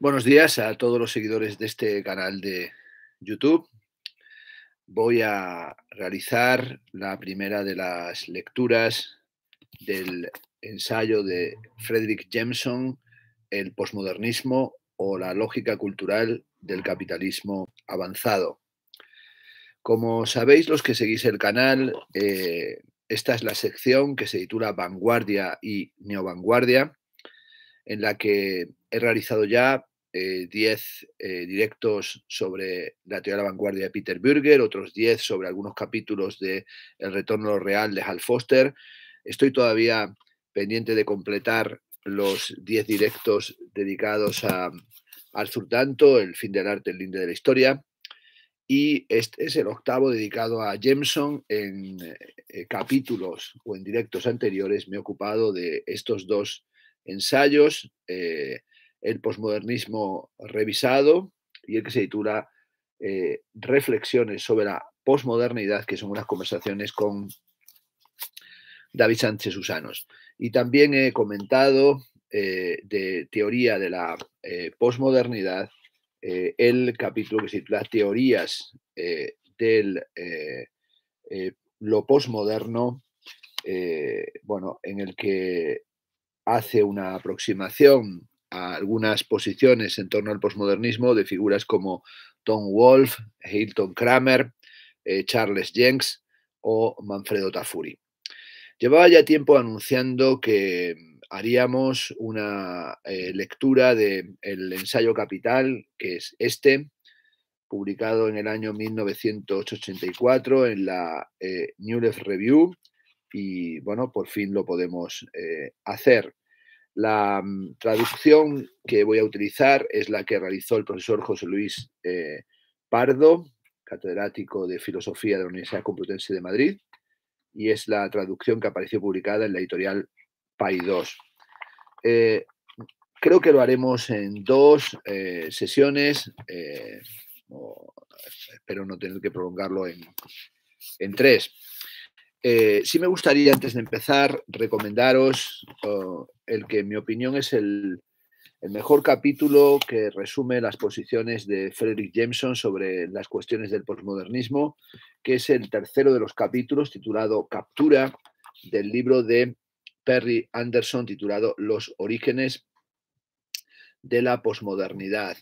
Buenos días a todos los seguidores de este canal de YouTube. Voy a realizar la primera de las lecturas del ensayo de Frederick Jameson, El posmodernismo o la lógica cultural del capitalismo avanzado. Como sabéis los que seguís el canal, eh, esta es la sección que se titula Vanguardia y Neovanguardia, en la que he realizado ya 10 eh, eh, directos sobre la teoría de la vanguardia de Peter Burger, otros 10 sobre algunos capítulos de El retorno real de Hal Foster. Estoy todavía pendiente de completar los 10 directos dedicados a Arthur Danto, El fin del arte, el linde de la historia. Y este es el octavo dedicado a Jameson. En eh, capítulos o en directos anteriores me he ocupado de estos dos ensayos. Eh, el posmodernismo revisado y el que se titula eh, Reflexiones sobre la posmodernidad, que son unas conversaciones con David Sánchez Usanos. Y también he comentado eh, de teoría de la eh, posmodernidad el capítulo que se titula Teorías del lo posmoderno, bueno, en el que hace una aproximación a algunas posiciones en torno al posmodernismo de figuras como Tom Wolfe, Hilton Kramer, eh, Charles Jenks o Manfredo Tafuri. Llevaba ya tiempo anunciando que haríamos una eh, lectura del ensayo capital, que es este, publicado en el año 1984 en la eh, New Left Review, y bueno, por fin lo podemos hacer. La mm, traducción que voy a utilizar es la que realizó el profesor José Luis eh, Pardo, catedrático de Filosofía de la Universidad Complutense de Madrid, y es la traducción que apareció publicada en la editorial PAI 2. Eh, creo que lo haremos en dos eh, sesiones, espero no tener que prolongarlo en tres. Eh, sí me gustaría, antes de empezar, recomendaros el que, en mi opinión, es el, mejor capítulo que resume las posiciones de Frederick Jameson sobre las cuestiones del posmodernismo, que es el tercero de los capítulos titulado Captura del libro de Perry Anderson titulado Los orígenes de la posmodernidad.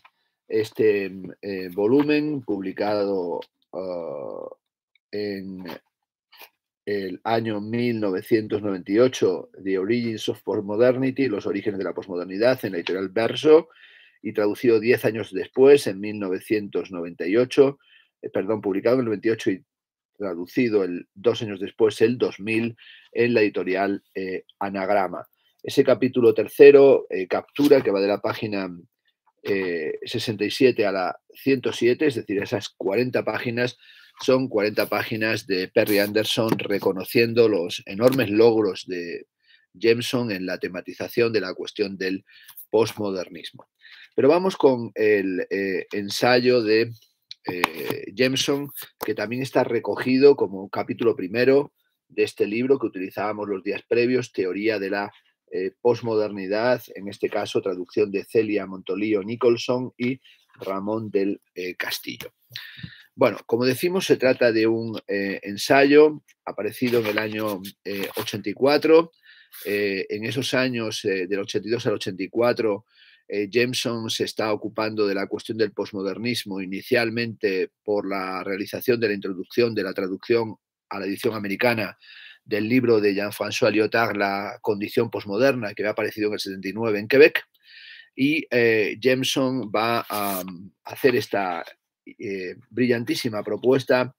Este eh, volumen, publicado ah, en el año 1998, The Origins of Postmodernity, Los Orígenes de la Postmodernidad, en la editorial Verso, y traducido diez años después, en 1998, eh, perdón, publicado en el 98 y traducido el, dos años después, el 2000, en la editorial eh, Anagrama. Ese capítulo tercero, eh, captura, que va de la página 67 a la 107, es decir, esas 40 páginas son 40 páginas de Perry Anderson reconociendo los enormes logros de Jameson en la tematización de la cuestión del postmodernismo. Pero vamos con el eh, ensayo de eh, Jameson, que también está recogido como capítulo primero de este libro que utilizábamos los días previos, Teoría de la posmodernidad eh, Postmodernidad, en este caso traducción de Celia Montolío Nicholson y Ramón del Castillo. Bueno, como decimos, se trata de un eh, ensayo aparecido en el año 84. Eh, eh, en esos años, del 82 al 84, Jameson se está ocupando de la cuestión del posmodernismo inicialmente por la realización de la introducción de la traducción a la edición americana del libro de Jean-François Lyotard, La condición posmoderna, que había aparecido en el 79 en Quebec. Y Jameson va a mm, hacer esta eh, brillantísima propuesta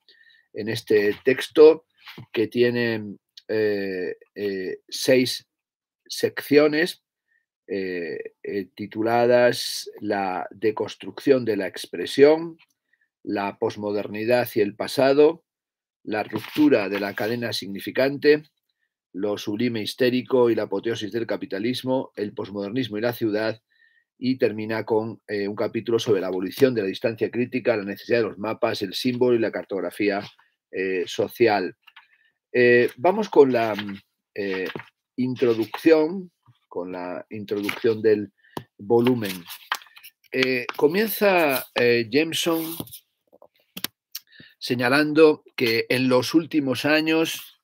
en este texto que tiene eh, eh, seis secciones tituladas La deconstrucción de la expresión, la posmodernidad y el pasado, la ruptura de la cadena significante, lo sublime histérico y la apoteosis del capitalismo, el posmodernismo y la ciudad, y termina con eh, un capítulo sobre la abolición de la distancia crítica, la necesidad de los mapas, el símbolo y la cartografía eh, social. Eh, vamos con la mm, introducción, con la introducción del volumen. comienza Jameson señalando que en los últimos años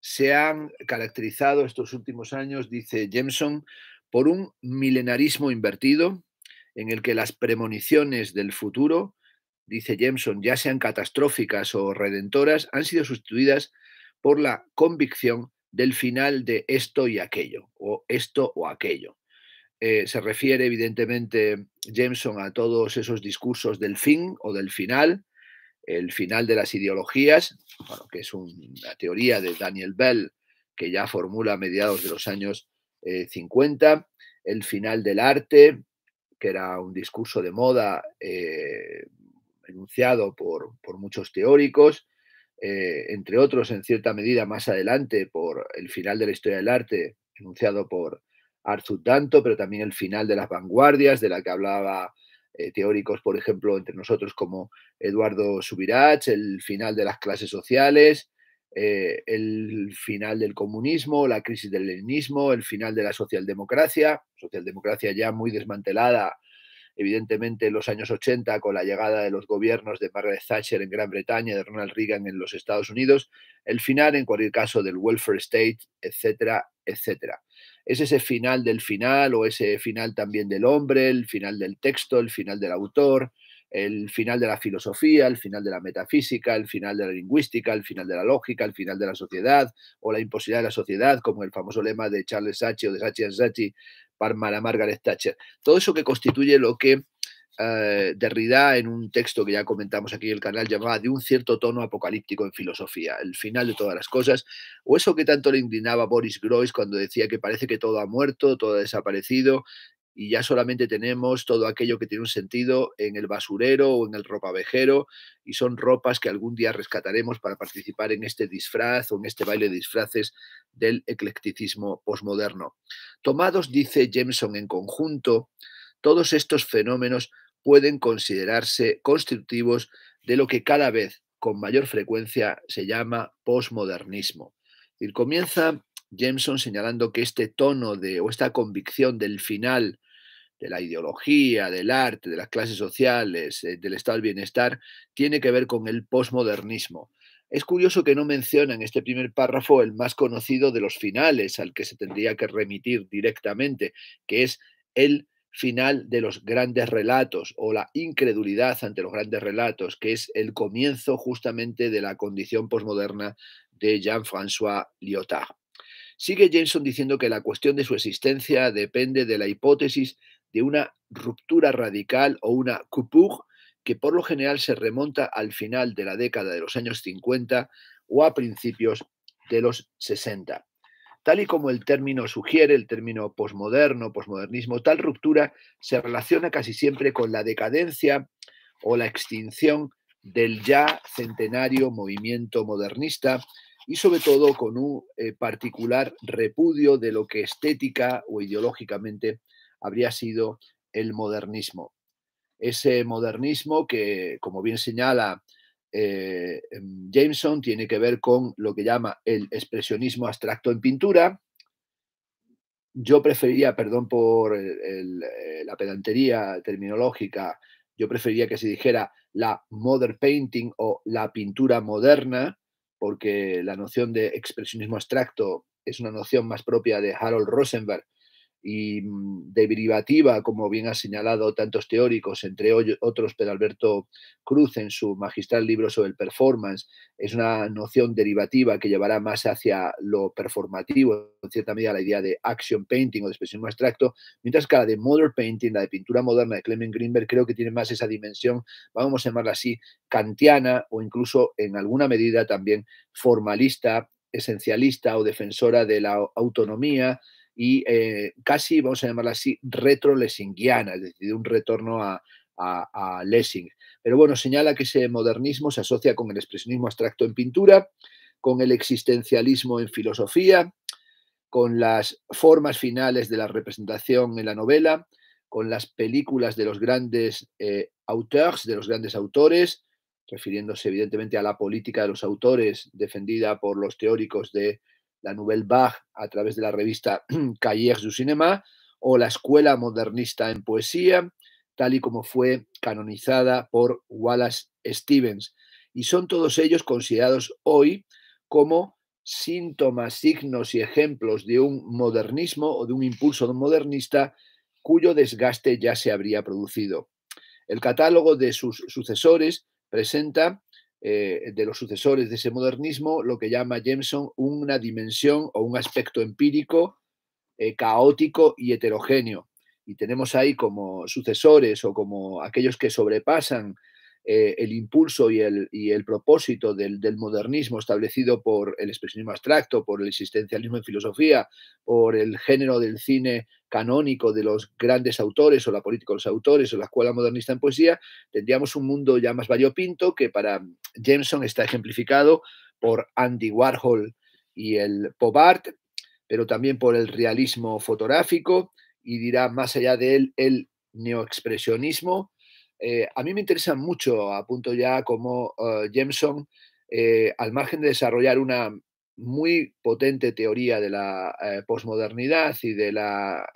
se han caracterizado, estos últimos años, dice Jameson, por un milenarismo invertido en el que las premoniciones del futuro, dice Jameson, ya sean catastróficas o redentoras, han sido sustituidas por la convicción del final de esto y aquello, o esto o aquello. Eh, se refiere evidentemente Jameson a todos esos discursos del fin o del final, el final de las ideologías, que es una teoría de Daniel Bell que ya formula a mediados de los años 50, eh, el final del arte, que era un discurso de moda eh, enunciado por, muchos teóricos, eh, entre otros, en cierta medida, más adelante, por el final de la historia del arte, enunciado por Arthur Danto, pero también el final de las vanguardias, de la que hablaba teóricos, por ejemplo, entre nosotros como Eduardo Subirach, el final de las clases sociales, eh, el final del comunismo, la crisis del leninismo, el final de la socialdemocracia, socialdemocracia ya muy desmantelada, evidentemente en los años 80 con la llegada de los gobiernos de Margaret Thatcher en Gran Bretaña, de Ronald Reagan en los Estados Unidos, el final en cualquier caso del welfare state, etcétera, etcétera. Es ese final del final o ese final también del hombre, el final del texto, el final del autor, el final de la filosofía, el final de la metafísica, el final de la lingüística, el final de la lógica, el final de la sociedad o la imposibilidad de la sociedad, como el famoso lema de Charles Sachi o de Sachi Sachi para Margaret Thatcher. Todo eso que constituye lo que eh, Derrida en un texto que ya comentamos aquí en el canal llamaba de un cierto tono apocalíptico en filosofía, el final de todas las cosas, o eso que tanto le indignaba Boris Groys cuando decía que parece que todo ha muerto, todo ha desaparecido y ya solamente tenemos todo aquello que tiene un sentido en el basurero o en el ropavejero y son ropas que algún día rescataremos para participar en este disfraz o en este baile de disfraces del eclecticismo posmoderno. Tomados, dice Jameson, en conjunto, todos estos fenómenos pueden considerarse constitutivos de lo que cada vez con mayor frecuencia se llama posmodernismo. Y comienza Jameson señalando que este tono de, o esta convicción del final de la ideología, del arte, de las clases sociales, eh, del estado del bienestar, tiene que ver con el posmodernismo. Es curioso que no menciona en este primer párrafo el más conocido de los finales al que se tendría que remitir directamente, que es el final de los grandes relatos o la incredulidad ante los grandes relatos, que es el comienzo justamente de la condición posmoderna de Jean-François Lyotard. Sigue Jenson diciendo que la cuestión de su existencia depende de la hipótesis una ruptura radical o una coupure que por lo general se remonta al final de la década de los años 50 o a principios de los 60. Tal y como el término sugiere, el término posmoderno, posmodernismo, tal ruptura se relaciona casi siempre con la decadencia o la extinción del ya centenario movimiento modernista y sobre todo con un eh, particular repudio de lo que estética o ideológicamente habría sido el modernismo. Ese modernismo que, como bien señala eh, em, Jameson, tiene que ver con lo que llama el expresionismo abstracto en pintura. Yo prefería, perdón por eh, la pedantería terminológica, yo prefería que se dijera la modern painting o la pintura moderna, porque la noción de expresionismo abstracto es una noción más propia de Harold Rosenberg y mm, derivativa, como bien ha señalado tantos teóricos, entre otros Pedro Alberto Cruz en su magistral libro sobre el performance, es una noción derivativa que llevará más hacia lo performativo, en cierta medida la idea de action painting o de expresión abstracto, mientras que la de modern painting, la de pintura moderna de Clement Greenberg, creo que tiene más esa dimensión, vamos a llamarla así, kantiana o incluso en alguna medida también formalista, esencialista o defensora de la autonomía, y eh, casi, vamos a llamarla así, retro-lessingiana, es decir, un retorno a, Lessing. Pero bueno, señala que ese modernismo se asocia con el expresionismo abstracto en pintura, con el existencialismo en filosofía, con las formas finales de la representación en la novela, con las películas de los grandes eh, auteurs, de los grandes autores, refiriéndose evidentemente a la política de los autores defendida por los teóricos de la Nouvelle Bach, a través de la revista Cahiers du Cinéma o la Escuela Modernista en Poesía, tal y como fue canonizada por Wallace Stevens. Y son todos ellos considerados hoy como síntomas, signos y ejemplos de un modernismo o de un impulso modernista cuyo desgaste ya se habría producido. El catálogo de sus sucesores presenta eh, de los sucesores de ese modernismo lo que llama Jameson una dimensión o un aspecto empírico, eh, caótico y heterogéneo. Y tenemos ahí como sucesores o como aquellos que sobrepasan eh, el impulso y el, propósito del, del, modernismo establecido por el expresionismo abstracto, por el existencialismo en filosofía, por el género del cine canónico de los grandes autores o la política de los autores o la escuela modernista en poesía, tendríamos un mundo ya más variopinto que para Jameson está ejemplificado por Andy Warhol y el pop art, pero también por el realismo fotográfico y dirá más allá de él el neoexpresionismo, eh, a mí me interesa mucho, a punto ya, como eh, Jameson, eh, al margen de desarrollar una muy potente teoría de la posmodernidad y de la,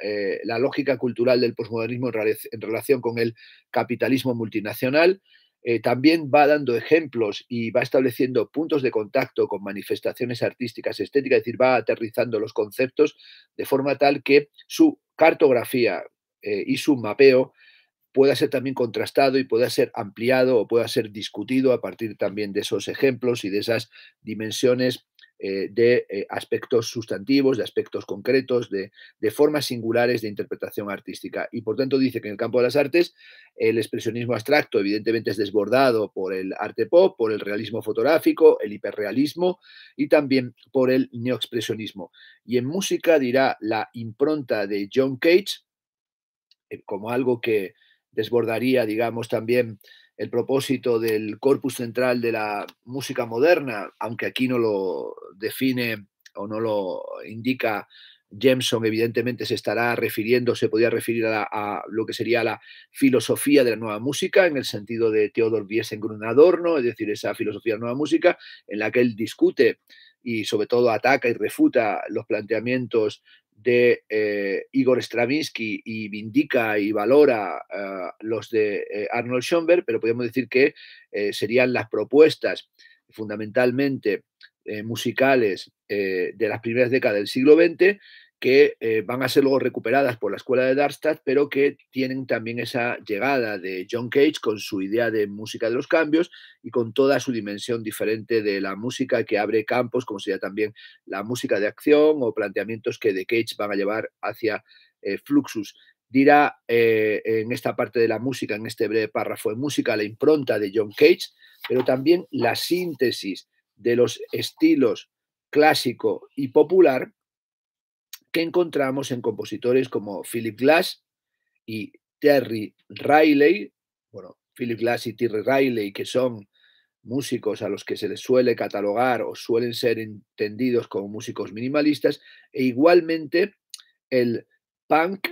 lógica cultural del posmodernismo en, en, relación con el capitalismo multinacional, también va dando ejemplos y va estableciendo puntos de contacto con manifestaciones artísticas, estéticas, es decir, va aterrizando los conceptos de forma tal que su cartografía y su mapeo pueda ser también contrastado y pueda ser ampliado o pueda ser discutido a partir también de esos ejemplos y de esas dimensiones eh, de eh, aspectos sustantivos, de aspectos concretos, de, de, formas singulares de interpretación artística. Y por tanto dice que en el campo de las artes el expresionismo abstracto evidentemente es desbordado por el arte pop, por el realismo fotográfico, el hiperrealismo y también por el neoexpresionismo. Y en música dirá la impronta de John Cage eh, como algo que desbordaría, digamos, también el propósito del corpus central de la música moderna, aunque aquí no lo define o no lo indica Jameson, evidentemente se estará refiriendo, se podría referir a, lo que sería la filosofía de la nueva música, en el sentido de Theodor Wiesengrun Adorno, es decir, esa filosofía de la nueva música en la que él discute y sobre todo ataca y refuta los planteamientos de eh, Igor Stravinsky y vindica y valora eh, los de eh, Arnold Schoenberg, pero podemos decir que serían las propuestas fundamentalmente musicales de las primeras décadas del siglo XX que eh, van a ser luego recuperadas por la escuela de Darmstadt, pero que tienen también esa llegada de John Cage con su idea de música de los cambios y con toda su dimensión diferente de la música que abre campos, como sería también la música de acción o planteamientos que de Cage van a llevar hacia eh, Fluxus. Dirá eh, en esta parte de la música, en este breve párrafo de música, la impronta de John Cage, pero también la síntesis de los estilos clásico y popular que encontramos en compositores como Philip Glass y Terry Riley, bueno, Philip Glass y Terry Riley, que son músicos a los que se les suele catalogar o suelen ser entendidos como músicos minimalistas, e igualmente el punk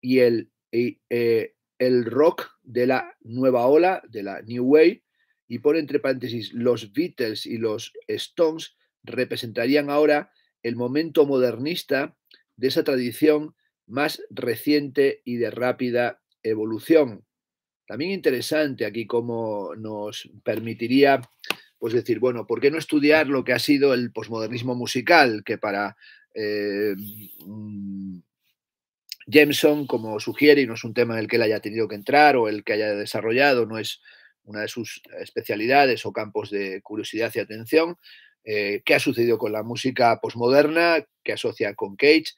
y el, e, e, el rock de la nueva ola, de la New Wave, y por entre paréntesis, los Beatles y los Stones representarían ahora el momento modernista de esa tradición más reciente y de rápida evolución. También interesante aquí cómo nos permitiría pues decir, bueno, ¿por qué no estudiar lo que ha sido el posmodernismo musical? Que para eh, mm, Jameson, como sugiere, y no es un tema en el que él haya tenido que entrar o el que haya desarrollado, no es una de sus especialidades o campos de curiosidad y atención, eh, qué ha sucedido con la música posmoderna, que asocia con Cage,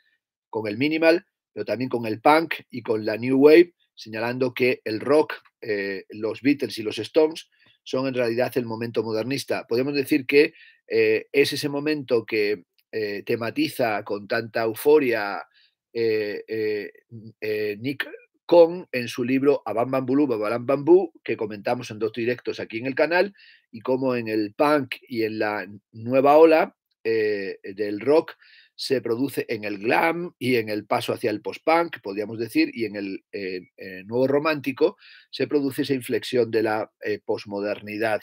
con el minimal, pero también con el punk y con la new wave, señalando que el rock, eh, los Beatles y los Stones son en realidad el momento modernista. Podemos decir que eh, es ese momento que tematiza con tanta euforia Nick con en su libro Abam Bambulú, Bambú, que comentamos en dos directos aquí en el canal, y cómo en el punk y en la nueva ola eh, del rock se produce en el glam y en el paso hacia el post-punk, podríamos decir, y en el nuevo romántico, se produce esa inflexión de la eh, posmodernidad.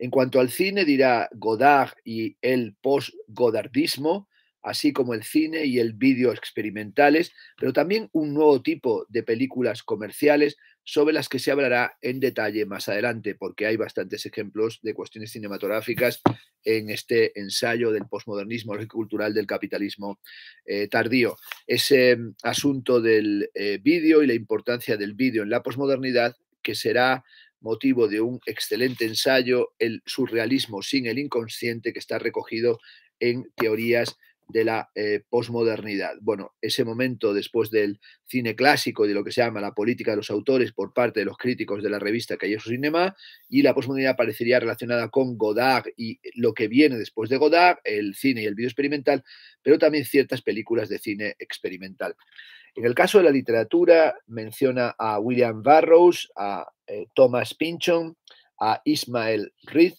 En cuanto al cine, dirá Godard y el post-godardismo, así como el cine y el vídeo experimentales, pero también un nuevo tipo de películas comerciales sobre las que se hablará en detalle más adelante, porque hay bastantes ejemplos de cuestiones cinematográficas en este ensayo del posmodernismo cultural del capitalismo eh, tardío. Ese mm, asunto del eh, vídeo y la importancia del vídeo en la posmodernidad, que será motivo de un excelente ensayo, el surrealismo sin el inconsciente, que está recogido en teorías de la eh, posmodernidad. Bueno, ese momento después del cine clásico, de lo que se llama la política de los autores por parte de los críticos de la revista su Cinema, y la posmodernidad parecería relacionada con Godard y lo que viene después de Godard, el cine y el video experimental, pero también ciertas películas de cine experimental. En el caso de la literatura, menciona a William Barrows, a eh, Thomas Pynchon, a Ismael Reed,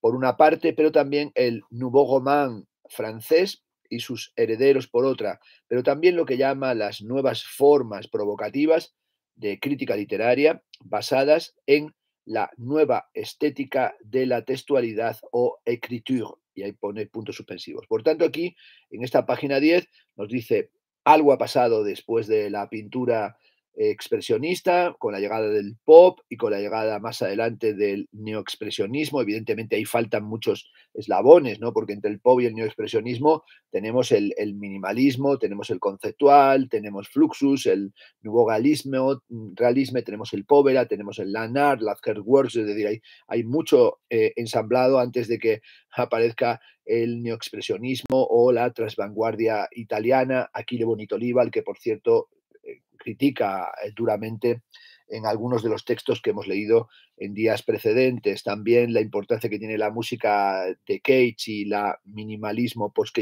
por una parte, pero también el Nouveau Roman francés, y sus herederos por otra, pero también lo que llama las nuevas formas provocativas de crítica literaria basadas en la nueva estética de la textualidad o écriture. Y ahí pone puntos suspensivos. Por tanto, aquí, en esta página 10, nos dice algo ha pasado después de la pintura expresionista, con la llegada del pop y con la llegada más adelante del neoexpresionismo. Evidentemente ahí faltan muchos eslabones, ¿no? Porque entre el pop y el neoexpresionismo tenemos el, minimalismo, tenemos el conceptual, tenemos Fluxus, el nuevo realismo, tenemos el Povera, tenemos el Lanar, las Works, es decir, hay, mucho eh, ensamblado antes de que aparezca el neoexpresionismo o la transvanguardia italiana, Aquile Bonito Oliva, que por cierto critica eh, duramente en algunos de los textos que hemos leído en días precedentes. También la importancia que tiene la música de Cage y la minimalismo post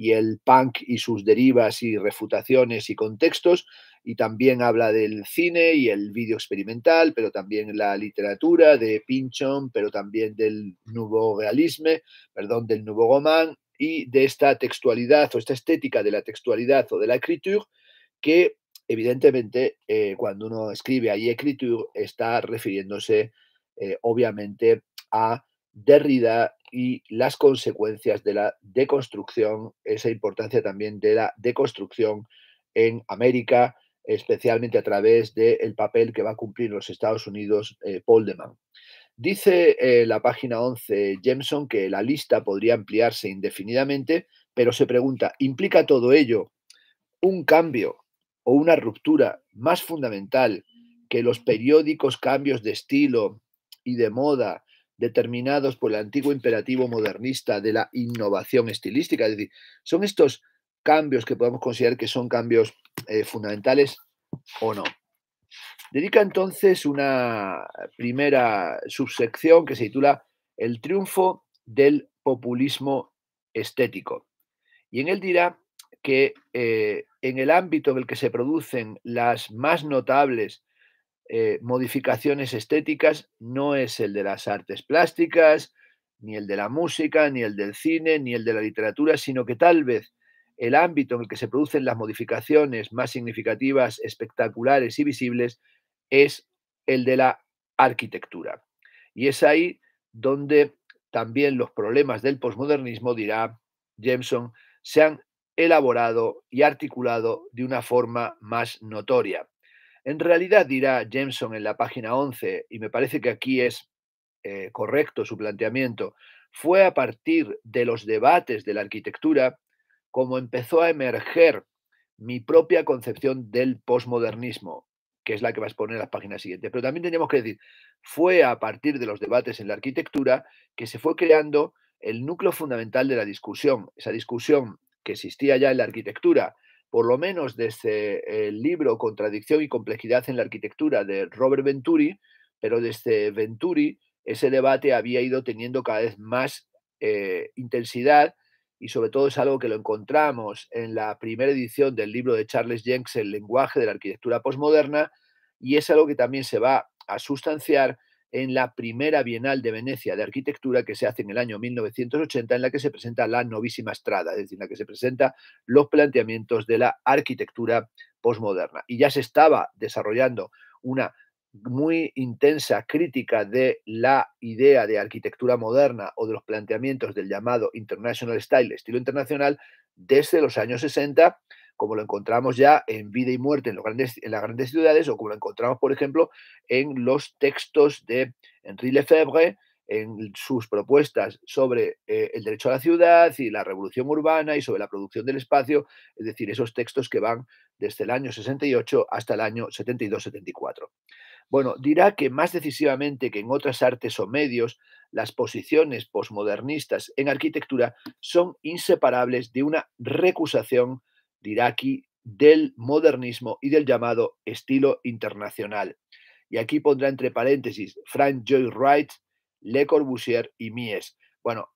y el punk y sus derivas y refutaciones y contextos. Y también habla del cine y el vídeo experimental, pero también la literatura de Pinchon, pero también del nuevo realisme, perdón, del nuevo roman y de esta textualidad o esta estética de la textualidad o de la écriture que evidentemente, eh, cuando uno escribe ahí está refiriéndose eh, obviamente a Derrida y las consecuencias de la deconstrucción, esa importancia también de la deconstrucción en América, especialmente a través del papel que va a cumplir los Estados Unidos eh, Paul Dice eh, la página 11 Jameson que la lista podría ampliarse indefinidamente, pero se pregunta, ¿implica todo ello un cambio o una ruptura más fundamental que los periódicos cambios de estilo y de moda determinados por el antiguo imperativo modernista de la innovación estilística. Es decir, son estos cambios que podemos considerar que son cambios eh, fundamentales o no. Dedica entonces una primera subsección que se titula El triunfo del populismo estético. Y en él dirá que eh, en el ámbito en el que se producen las más notables eh, modificaciones estéticas no es el de las artes plásticas, ni el de la música, ni el del cine, ni el de la literatura, sino que tal vez el ámbito en el que se producen las modificaciones más significativas, espectaculares y visibles es el de la arquitectura. Y es ahí donde también los problemas del posmodernismo, dirá Jameson, se han elaborado y articulado de una forma más notoria. En realidad, dirá Jameson en la página 11, y me parece que aquí es eh, correcto su planteamiento, fue a partir de los debates de la arquitectura como empezó a emerger mi propia concepción del posmodernismo, que es la que va a poner en las páginas siguientes. Pero también tenemos que decir, fue a partir de los debates en la arquitectura que se fue creando el núcleo fundamental de la discusión, esa discusión que existía ya en la arquitectura, por lo menos desde el libro Contradicción y complejidad en la arquitectura de Robert Venturi, pero desde Venturi ese debate había ido teniendo cada vez más eh, intensidad y sobre todo es algo que lo encontramos en la primera edición del libro de Charles Jenks, El lenguaje de la arquitectura posmoderna, y es algo que también se va a sustanciar en la primera Bienal de Venecia de Arquitectura que se hace en el año 1980, en la que se presenta la novísima estrada, es decir, en la que se presentan los planteamientos de la arquitectura posmoderna. Y ya se estaba desarrollando una muy intensa crítica de la idea de arquitectura moderna o de los planteamientos del llamado International Style, estilo internacional, desde los años 60 como lo encontramos ya en Vida y Muerte en, los grandes, en las grandes ciudades, o como lo encontramos, por ejemplo, en los textos de Henri Lefebvre, en sus propuestas sobre eh, el derecho a la ciudad y la revolución urbana y sobre la producción del espacio, es decir, esos textos que van desde el año 68 hasta el año 72-74. Bueno, dirá que más decisivamente que en otras artes o medios, las posiciones posmodernistas en arquitectura son inseparables de una recusación aquí del modernismo y del llamado estilo internacional. Y aquí pondrá entre paréntesis Frank Joy Wright, Le Corbusier y Mies. Bueno,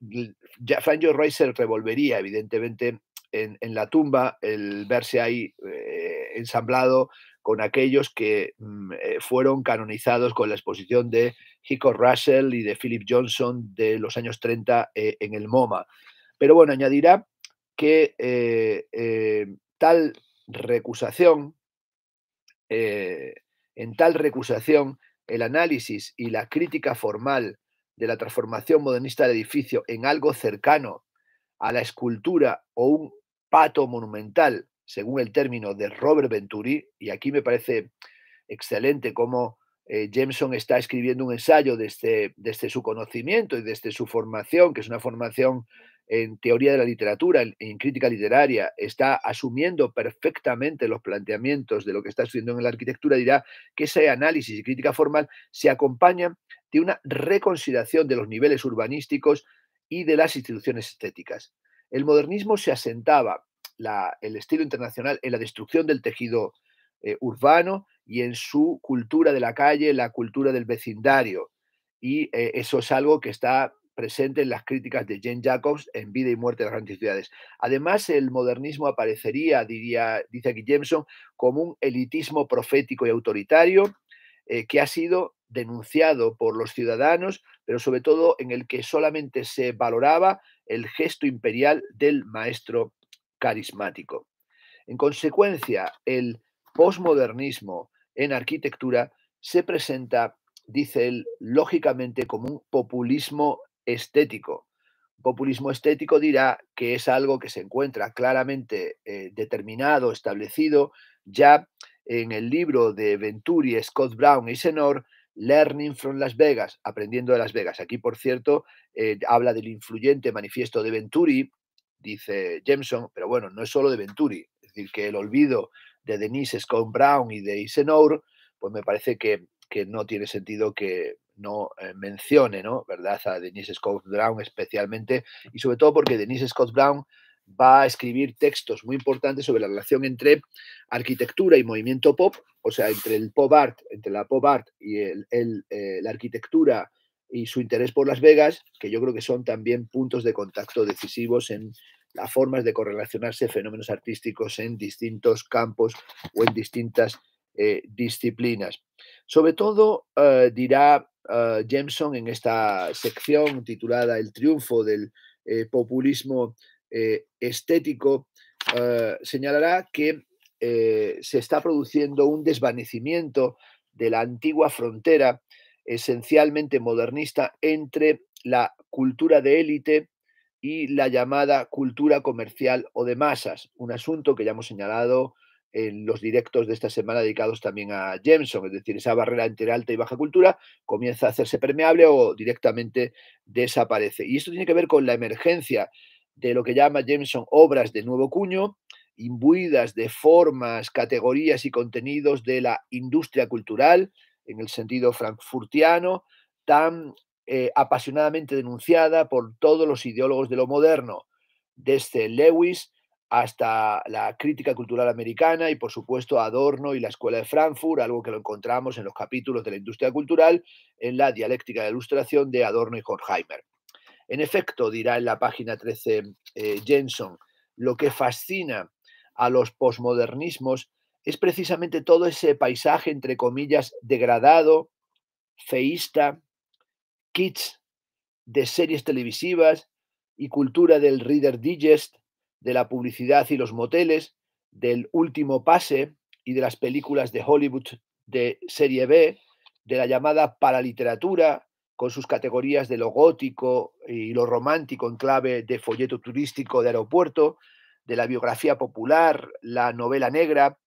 Frank Joy Wright se revolvería evidentemente en, la tumba el verse ahí eh, ensamblado con aquellos que mm, eh, fueron canonizados con la exposición de Hico Russell y de Philip Johnson de los años 30 eh, en el MoMA. Pero bueno, añadirá que eh, eh, tal recusación, eh, en tal recusación, el análisis y la crítica formal de la transformación modernista del edificio en algo cercano a la escultura o un pato monumental, según el término de Robert Venturi, y aquí me parece excelente cómo Jameson está escribiendo un ensayo desde, este, desde, este su conocimiento y desde este su formación, que es una formación en teoría de la literatura, en crítica literaria, está asumiendo perfectamente los planteamientos de lo que está sucediendo en la arquitectura, dirá que ese análisis y crítica formal se acompañan de una reconsideración de los niveles urbanísticos y de las instituciones estéticas. El modernismo se asentaba, el estilo internacional, en la destrucción del tejido eh, urbano y en su cultura de la calle, la cultura del vecindario. Y eh, eso es algo que está presente en las críticas de Jane Jacobs en Vida y Muerte de las Grandes Ciudades. Además, el modernismo aparecería, diría, dice aquí Jameson, como un elitismo profético y autoritario eh, que ha sido denunciado por los ciudadanos, pero sobre todo en el que solamente se valoraba el gesto imperial del maestro carismático. En consecuencia, el posmodernismo en arquitectura se presenta dice él, lógicamente como un populismo estético. populismo estético dirá que es algo que se encuentra claramente eh, determinado, establecido, ya en el libro de Venturi, Scott Brown y Senor, Learning from Las Vegas, aprendiendo de Las Vegas. Aquí, por cierto, eh, habla del influyente manifiesto de Venturi, dice Jameson, pero bueno, no es solo de Venturi, es decir, que el olvido de Denise Scott Brown y de Eisenhower, pues me parece que no tiene sentido que, no eh, mencione, ¿no? ¿Verdad? A Denise Scott Brown especialmente, y sobre todo porque Denise Scott Brown va a escribir textos muy importantes sobre la relación entre arquitectura y movimiento pop, o sea, entre el pop art, entre la pop art y el, eh, la arquitectura y su interés por Las Vegas, que yo creo que son también puntos de contacto decisivos en las formas de correlacionarse fenómenos artísticos en distintos campos o en distintas eh, disciplinas. Sobre todo, eh, dirá eh, Jameson en esta sección titulada El triunfo del populismo estético, señalará que se está produciendo un desvanecimiento de la antigua frontera esencialmente modernista entre la cultura de élite y la llamada cultura comercial o de masas, un asunto que ya hemos señalado en los directos de esta semana dedicados también a Jameson, es decir, esa barrera entre alta y baja cultura comienza a hacerse permeable o directamente desaparece. Y esto tiene que ver con la emergencia de lo que llama Jameson obras de nuevo cuño, imbuidas de formas, categorías y contenidos de la industria cultural, en el sentido frankfurtiano, tan eh, apasionadamente denunciada por todos los ideólogos de lo moderno, desde Lewis hasta la crítica cultural americana y, por supuesto, Adorno y la Escuela de Frankfurt, algo que lo encontramos en los capítulos de la industria cultural, en la dialéctica de ilustración de Adorno y Horkheimer. En efecto, dirá en la página 13 eh, Jensen, lo que fascina a los posmodernismos es precisamente todo ese paisaje, entre comillas, degradado, feísta, kits de series televisivas y cultura del Reader Digest, de la publicidad y los moteles, del último pase y de las películas de Hollywood de serie B, de la llamada paraliteratura, con sus categorías de lo gótico y lo romántico en clave de folleto turístico de aeropuerto, de la biografía popular, la novela negra,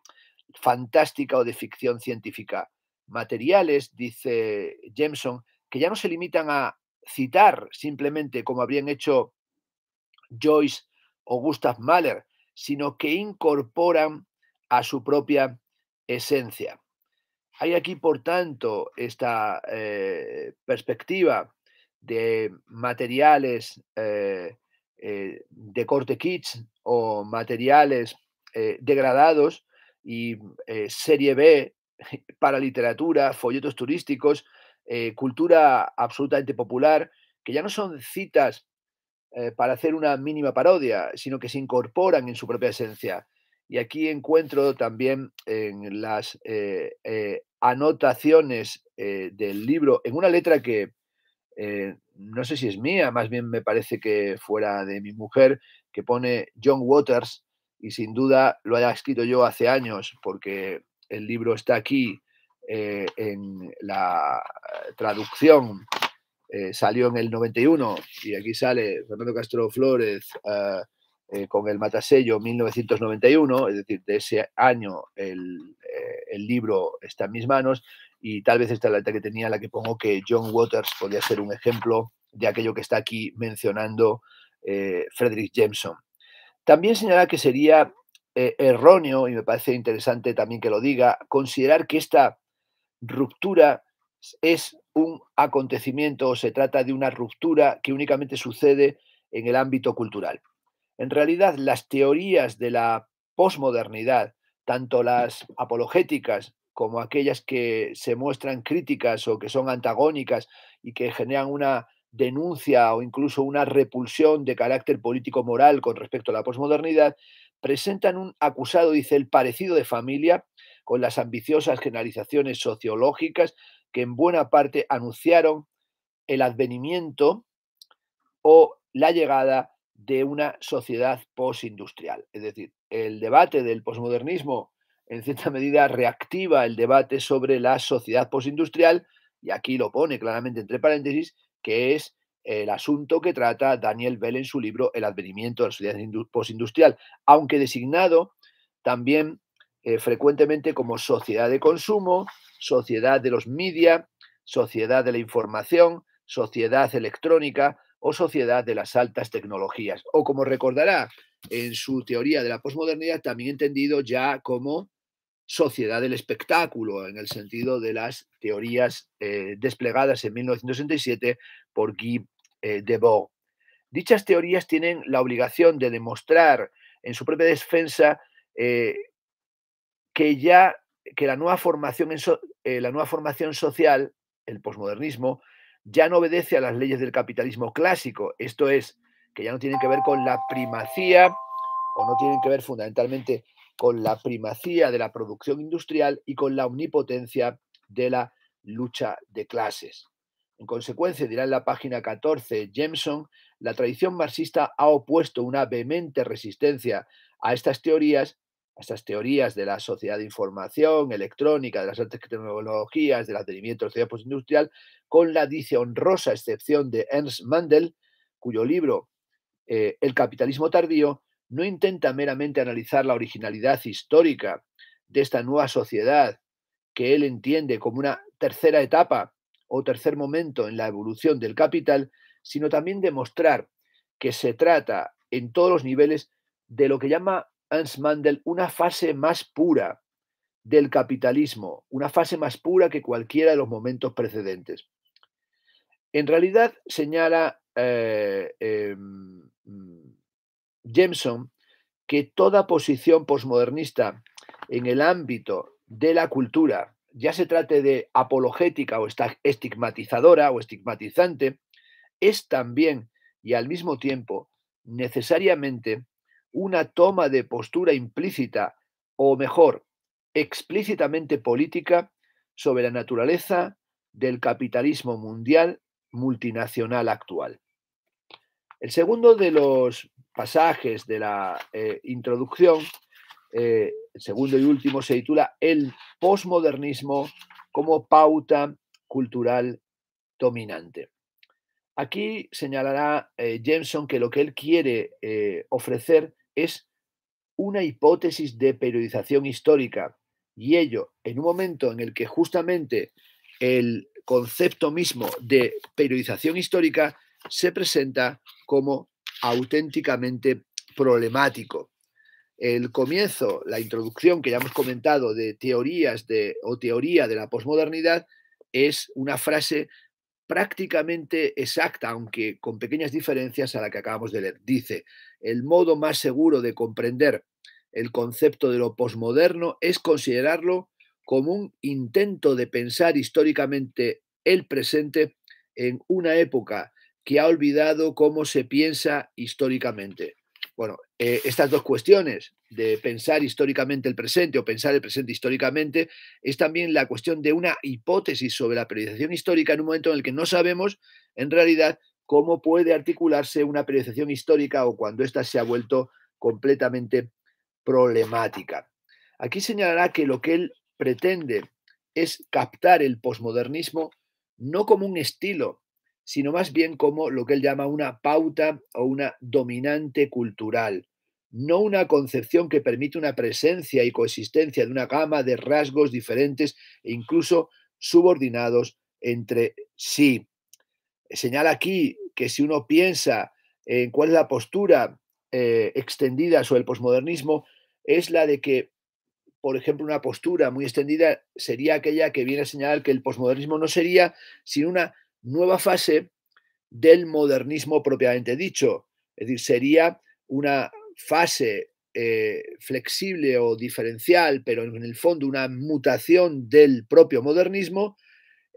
fantástica o de ficción científica. Materiales, dice Jameson, que ya no se limitan a citar simplemente como habrían hecho Joyce o Gustav Mahler, sino que incorporan a su propia esencia. Hay aquí, por tanto, esta eh, perspectiva de materiales eh, eh, de corte kits o materiales degradados y serie B para literatura, folletos turísticos, cultura absolutamente popular, que ya no son citas eh, para hacer una mínima parodia, sino que se incorporan en su propia esencia. Y aquí encuentro también en las eh, eh, anotaciones del libro, en una letra que no sé si es mía, más bien me parece que fuera de mi mujer, que pone John Waters, y sin duda lo haya escrito yo hace años, porque el libro está aquí en la traducción eh, salió en el 91 y aquí sale Fernando Castro Flores ah, eh, con el matasello 1991, es decir, de ese año eh, el, libro está en mis manos y tal vez esta es la letra que tenía la que pongo que John Waters podía ser un ejemplo de aquello que está aquí mencionando Frederick Jameson. También señala que sería erróneo, y me parece interesante también que lo diga, considerar que esta ruptura es un acontecimiento o se trata de una ruptura que únicamente sucede en el ámbito cultural. En realidad, las teorías de la posmodernidad, tanto las apologéticas como aquellas que se muestran críticas o que son antagónicas y que generan una denuncia o incluso una repulsión de carácter político-moral con respecto a la posmodernidad, presentan un acusado, dice el parecido de familia con las ambiciosas generalizaciones sociológicas que en buena parte anunciaron el advenimiento o la llegada de una sociedad postindustrial. Es decir, el debate del posmodernismo en cierta medida reactiva el debate sobre la sociedad postindustrial y aquí lo pone claramente entre paréntesis, que es el asunto que trata Daniel Bell en su libro El advenimiento de la sociedad posindustrial, aunque designado también eh, frecuentemente como sociedad de consumo, sociedad de los media, sociedad de la información, sociedad electrónica o sociedad de las altas tecnologías. O como recordará en su teoría de la posmodernidad, también entendido ya como sociedad del espectáculo, en el sentido de las teorías eh, desplegadas en 1967 por Guy eh, Debord. Dichas teorías tienen la obligación de demostrar en su propia defensa eh, que ya que la nueva formación, en eh, la nueva formación social, el posmodernismo, ya no obedece a las leyes del capitalismo clásico, esto es, que ya no tienen que ver con la primacía o no tienen que ver fundamentalmente con la primacía de la producción industrial y con la omnipotencia de la lucha de clases. En consecuencia, dirá en la página 14 Jameson, la tradición marxista ha opuesto una vehemente resistencia a estas teorías estas teorías de la sociedad de información electrónica, de las altas tecnologías, del advenimiento de la sociedad postindustrial, con la dice honrosa excepción de Ernst Mandel, cuyo libro eh, El capitalismo tardío no intenta meramente analizar la originalidad histórica de esta nueva sociedad que él entiende como una tercera etapa o tercer momento en la evolución del capital, sino también demostrar que se trata en todos los niveles de lo que llama Hans Mandel una fase más pura del capitalismo, una fase más pura que cualquiera de los momentos precedentes. En realidad, señala eh, em, Jameson, que toda posición posmodernista en el ámbito de la cultura, ya se trate de apologética o estigmatizadora o estigmatizante, es también y al mismo tiempo necesariamente una toma de postura implícita, o mejor, explícitamente política, sobre la naturaleza del capitalismo mundial multinacional actual. El segundo de los pasajes de la eh, introducción, eh, el segundo y último, se titula El posmodernismo como pauta cultural dominante. Aquí señalará eh, Jameson que lo que él quiere ofrecer es una hipótesis de periodización histórica y ello en un momento en el que justamente el concepto mismo de periodización histórica se presenta como auténticamente problemático. El comienzo, la introducción que ya hemos comentado de teorías de, o teoría de la posmodernidad es una frase prácticamente exacta, aunque con pequeñas diferencias a la que acabamos de leer. Dice, el modo más seguro de comprender el concepto de lo posmoderno es considerarlo como un intento de pensar históricamente el presente en una época que ha olvidado cómo se piensa históricamente. Bueno, eh, estas dos cuestiones de pensar históricamente el presente o pensar el presente históricamente es también la cuestión de una hipótesis sobre la periodización histórica en un momento en el que no sabemos en realidad cómo puede articularse una periodización histórica o cuando ésta se ha vuelto completamente problemática. Aquí señalará que lo que él pretende es captar el posmodernismo no como un estilo, sino más bien como lo que él llama una pauta o una dominante cultural, no una concepción que permite una presencia y coexistencia de una gama de rasgos diferentes e incluso subordinados entre sí señala aquí que si uno piensa en cuál es la postura eh, extendida sobre el posmodernismo, es la de que, por ejemplo, una postura muy extendida sería aquella que viene a señalar que el posmodernismo no sería sino una nueva fase del modernismo propiamente dicho. Es decir, sería una fase eh, flexible o diferencial, pero en el fondo una mutación del propio modernismo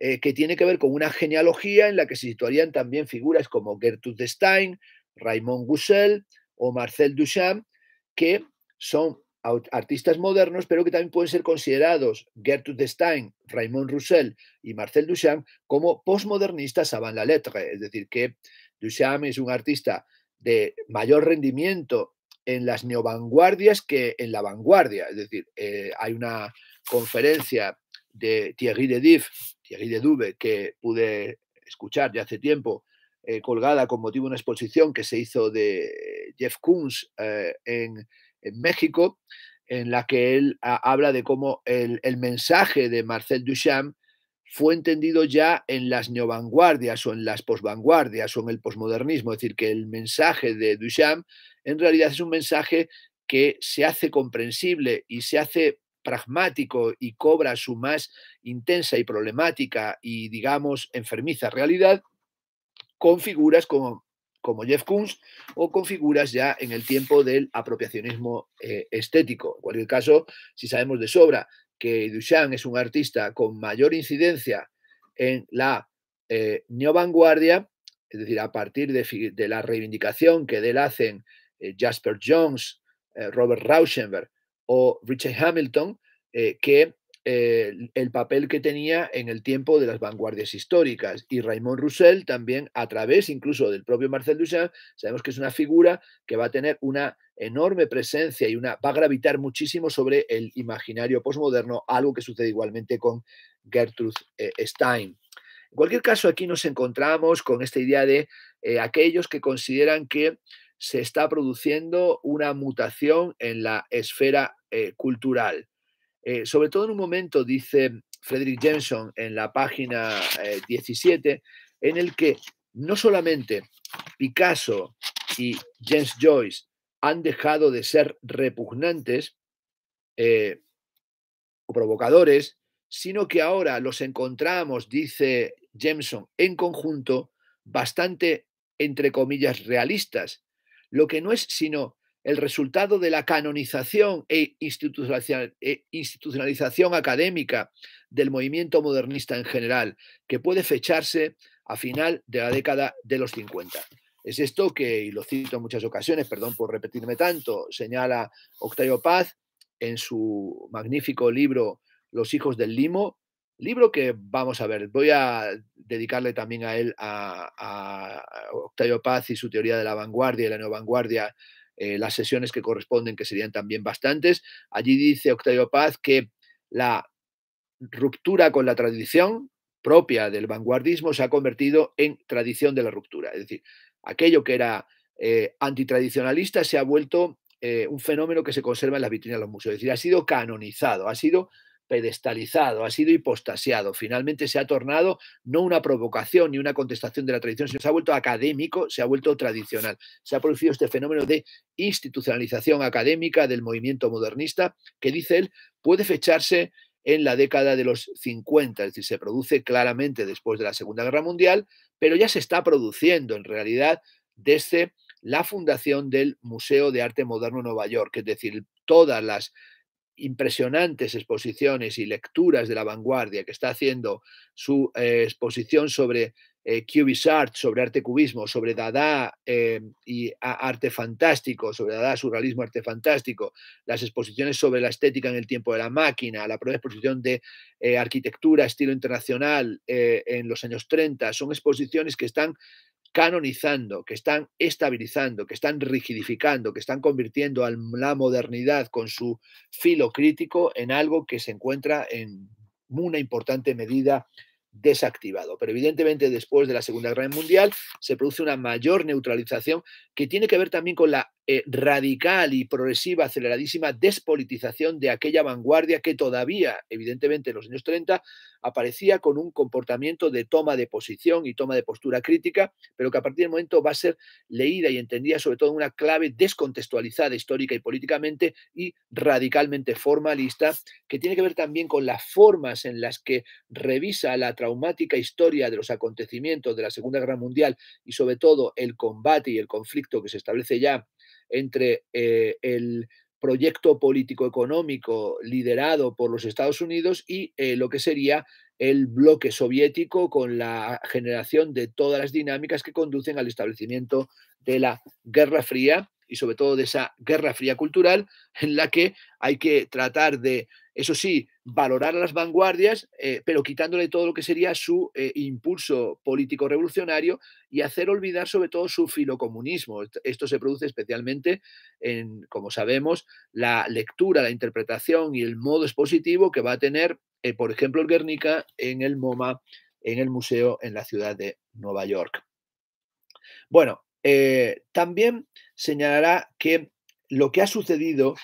eh, que tiene que ver con una genealogía en la que se situarían también figuras como Gertrude Stein, Raymond Roussel o Marcel Duchamp, que son artistas modernos, pero que también pueden ser considerados Gertrude Stein, Raymond Roussel y Marcel Duchamp como postmodernistas avant la lettre, es decir, que Duchamp es un artista de mayor rendimiento en las neovanguardias que en la vanguardia, es decir, eh, hay una conferencia de Thierry de Diff, Thierry de Duve, que pude escuchar ya hace tiempo, eh, colgada con motivo de una exposición que se hizo de Jeff Koons eh, en, México, en la que él habla de cómo el, el, mensaje de Marcel Duchamp fue entendido ya en las neovanguardias o en las posvanguardias o en el posmodernismo, es decir, que el mensaje de Duchamp en realidad es un mensaje que se hace comprensible y se hace pragmático y cobra su más intensa y problemática y, digamos, enfermiza realidad con figuras como, como Jeff Koons o con figuras ya en el tiempo del apropiacionismo eh, estético. En cualquier caso, si sabemos de sobra que Duchamp es un artista con mayor incidencia en la eh, vanguardia es decir, a partir de, la reivindicación que de él hacen eh, Jasper Jones, eh, Robert Rauschenberg o Richard Hamilton, eh, que eh, el papel que tenía en el tiempo de las vanguardias históricas. Y Raymond Roussel también, a través incluso del propio Marcel Duchamp, sabemos que es una figura que va a tener una enorme presencia y una, va a gravitar muchísimo sobre el imaginario posmoderno, algo que sucede igualmente con Gertrude eh, Stein. En cualquier caso, aquí nos encontramos con esta idea de aquellos que consideran que se está produciendo una mutación en la esfera eh, cultural. Eh, sobre todo en un momento, dice Frederick Jameson en la página 17, eh, en el que no solamente Picasso y James Joyce han dejado de ser repugnantes o provocadores, sino que ahora los encontramos, dice Jameson, en conjunto bastante, entre comillas, realistas, lo que no es sino el resultado de la canonización e, e institucionalización académica del movimiento modernista en general, que puede fecharse a final de la década de los 50. Es esto que, y lo cito en muchas ocasiones, perdón por repetirme tanto, señala Octavio Paz en su magnífico libro Los hijos del limo, Libro que vamos a ver, voy a dedicarle también a él, a, Octavio Paz y su teoría de la vanguardia y la nueva vanguardia, eh, las sesiones que corresponden, que serían también bastantes. Allí dice Octavio Paz que la ruptura con la tradición propia del vanguardismo se ha convertido en tradición de la ruptura. Es decir, aquello que era eh, antitradicionalista se ha vuelto eh, un fenómeno que se conserva en las vitrinas de los museos. Es decir, ha sido canonizado, ha sido pedestalizado, ha sido hipostasiado. Finalmente se ha tornado no una provocación ni una contestación de la tradición, sino se ha vuelto académico, se ha vuelto tradicional. Se ha producido este fenómeno de institucionalización académica del movimiento modernista que, dice él, puede fecharse en la década de los 50, es decir, se produce claramente después de la Segunda Guerra Mundial, pero ya se está produciendo en realidad desde la fundación del Museo de Arte Moderno de Nueva York, es decir, todas las impresionantes exposiciones y lecturas de la vanguardia que está haciendo su eh, exposición sobre eh, Art sobre arte cubismo, sobre Dada em, y arte fantástico, sobre Dada surrealismo, arte fantástico, las exposiciones sobre la estética en el tiempo de la máquina, la propia exposición de eh, arquitectura, estilo internacional eh, en los años 30, son exposiciones que están canonizando, que están estabilizando, que están rigidificando, que están convirtiendo a la modernidad con su filo crítico en algo que se encuentra en una importante medida desactivado. Pero evidentemente después de la Segunda Guerra Mundial se produce una mayor neutralización que tiene que ver también con la eh, radical y progresiva, aceleradísima despolitización de aquella vanguardia que todavía, evidentemente, en los años 30 aparecía con un comportamiento de toma de posición y toma de postura crítica, pero que a partir del momento va a ser leída y entendida sobre todo en una clave descontextualizada histórica y políticamente y radicalmente formalista, que tiene que ver también con las formas en las que revisa la traumática historia de los acontecimientos de la Segunda Guerra Mundial y sobre todo el combate y el conflicto que se establece ya entre eh, el proyecto político-económico liderado por los Estados Unidos y eh, lo que sería el bloque soviético con la generación de todas las dinámicas que conducen al establecimiento de la Guerra Fría y sobre todo de esa Guerra Fría cultural en la que hay que tratar de, eso sí, valorar a las vanguardias, eh, pero quitándole todo lo que sería su eh, impulso político revolucionario y hacer olvidar sobre todo su filocomunismo. Esto se produce especialmente en, como sabemos, la lectura, la interpretación y el modo expositivo que va a tener, eh, por ejemplo, el Guernica en el MoMA, en el museo en la ciudad de Nueva York. Bueno, también señalará que lo que ha sucedido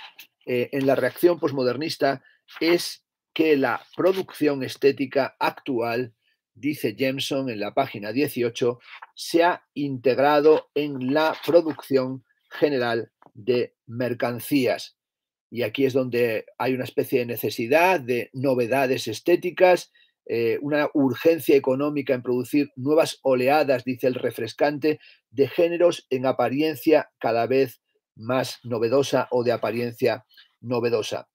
en la reacción posmodernista es que la producción estética actual, dice Jameson en la página 18, se ha integrado en la producción general de mercancías. Y aquí es donde hay una especie de necesidad de novedades estéticas, eh, una urgencia económica en producir nuevas oleadas, dice el refrescante, de géneros en apariencia cada vez más novedosa o de apariencia novedosa.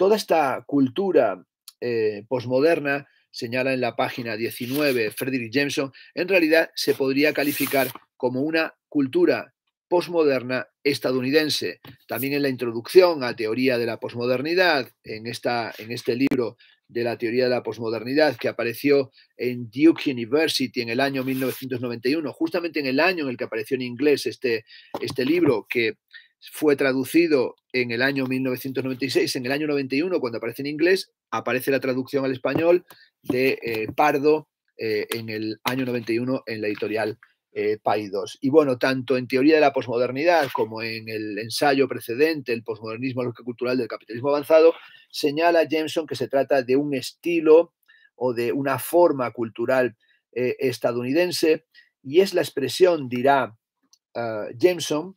Toda esta cultura eh, posmoderna, señala en la página 19 Frederick Jameson, en realidad se podría calificar como una cultura posmoderna estadounidense. También en la introducción a Teoría de la Posmodernidad, en, en este libro de la Teoría de la Posmodernidad que apareció en Duke University en el año 1991, justamente en el año en el que apareció en inglés este, este libro que fue traducido en el año 1996, en el año 91, cuando aparece en inglés, aparece la traducción al español de eh, Pardo eh, en el año 91 en la editorial eh, Paidós. Y bueno, tanto en Teoría de la Posmodernidad como en el ensayo precedente, El posmodernismo cultural del capitalismo avanzado, señala Jameson que se trata de un estilo o de una forma cultural eh, estadounidense y es la expresión, dirá ah, Jameson,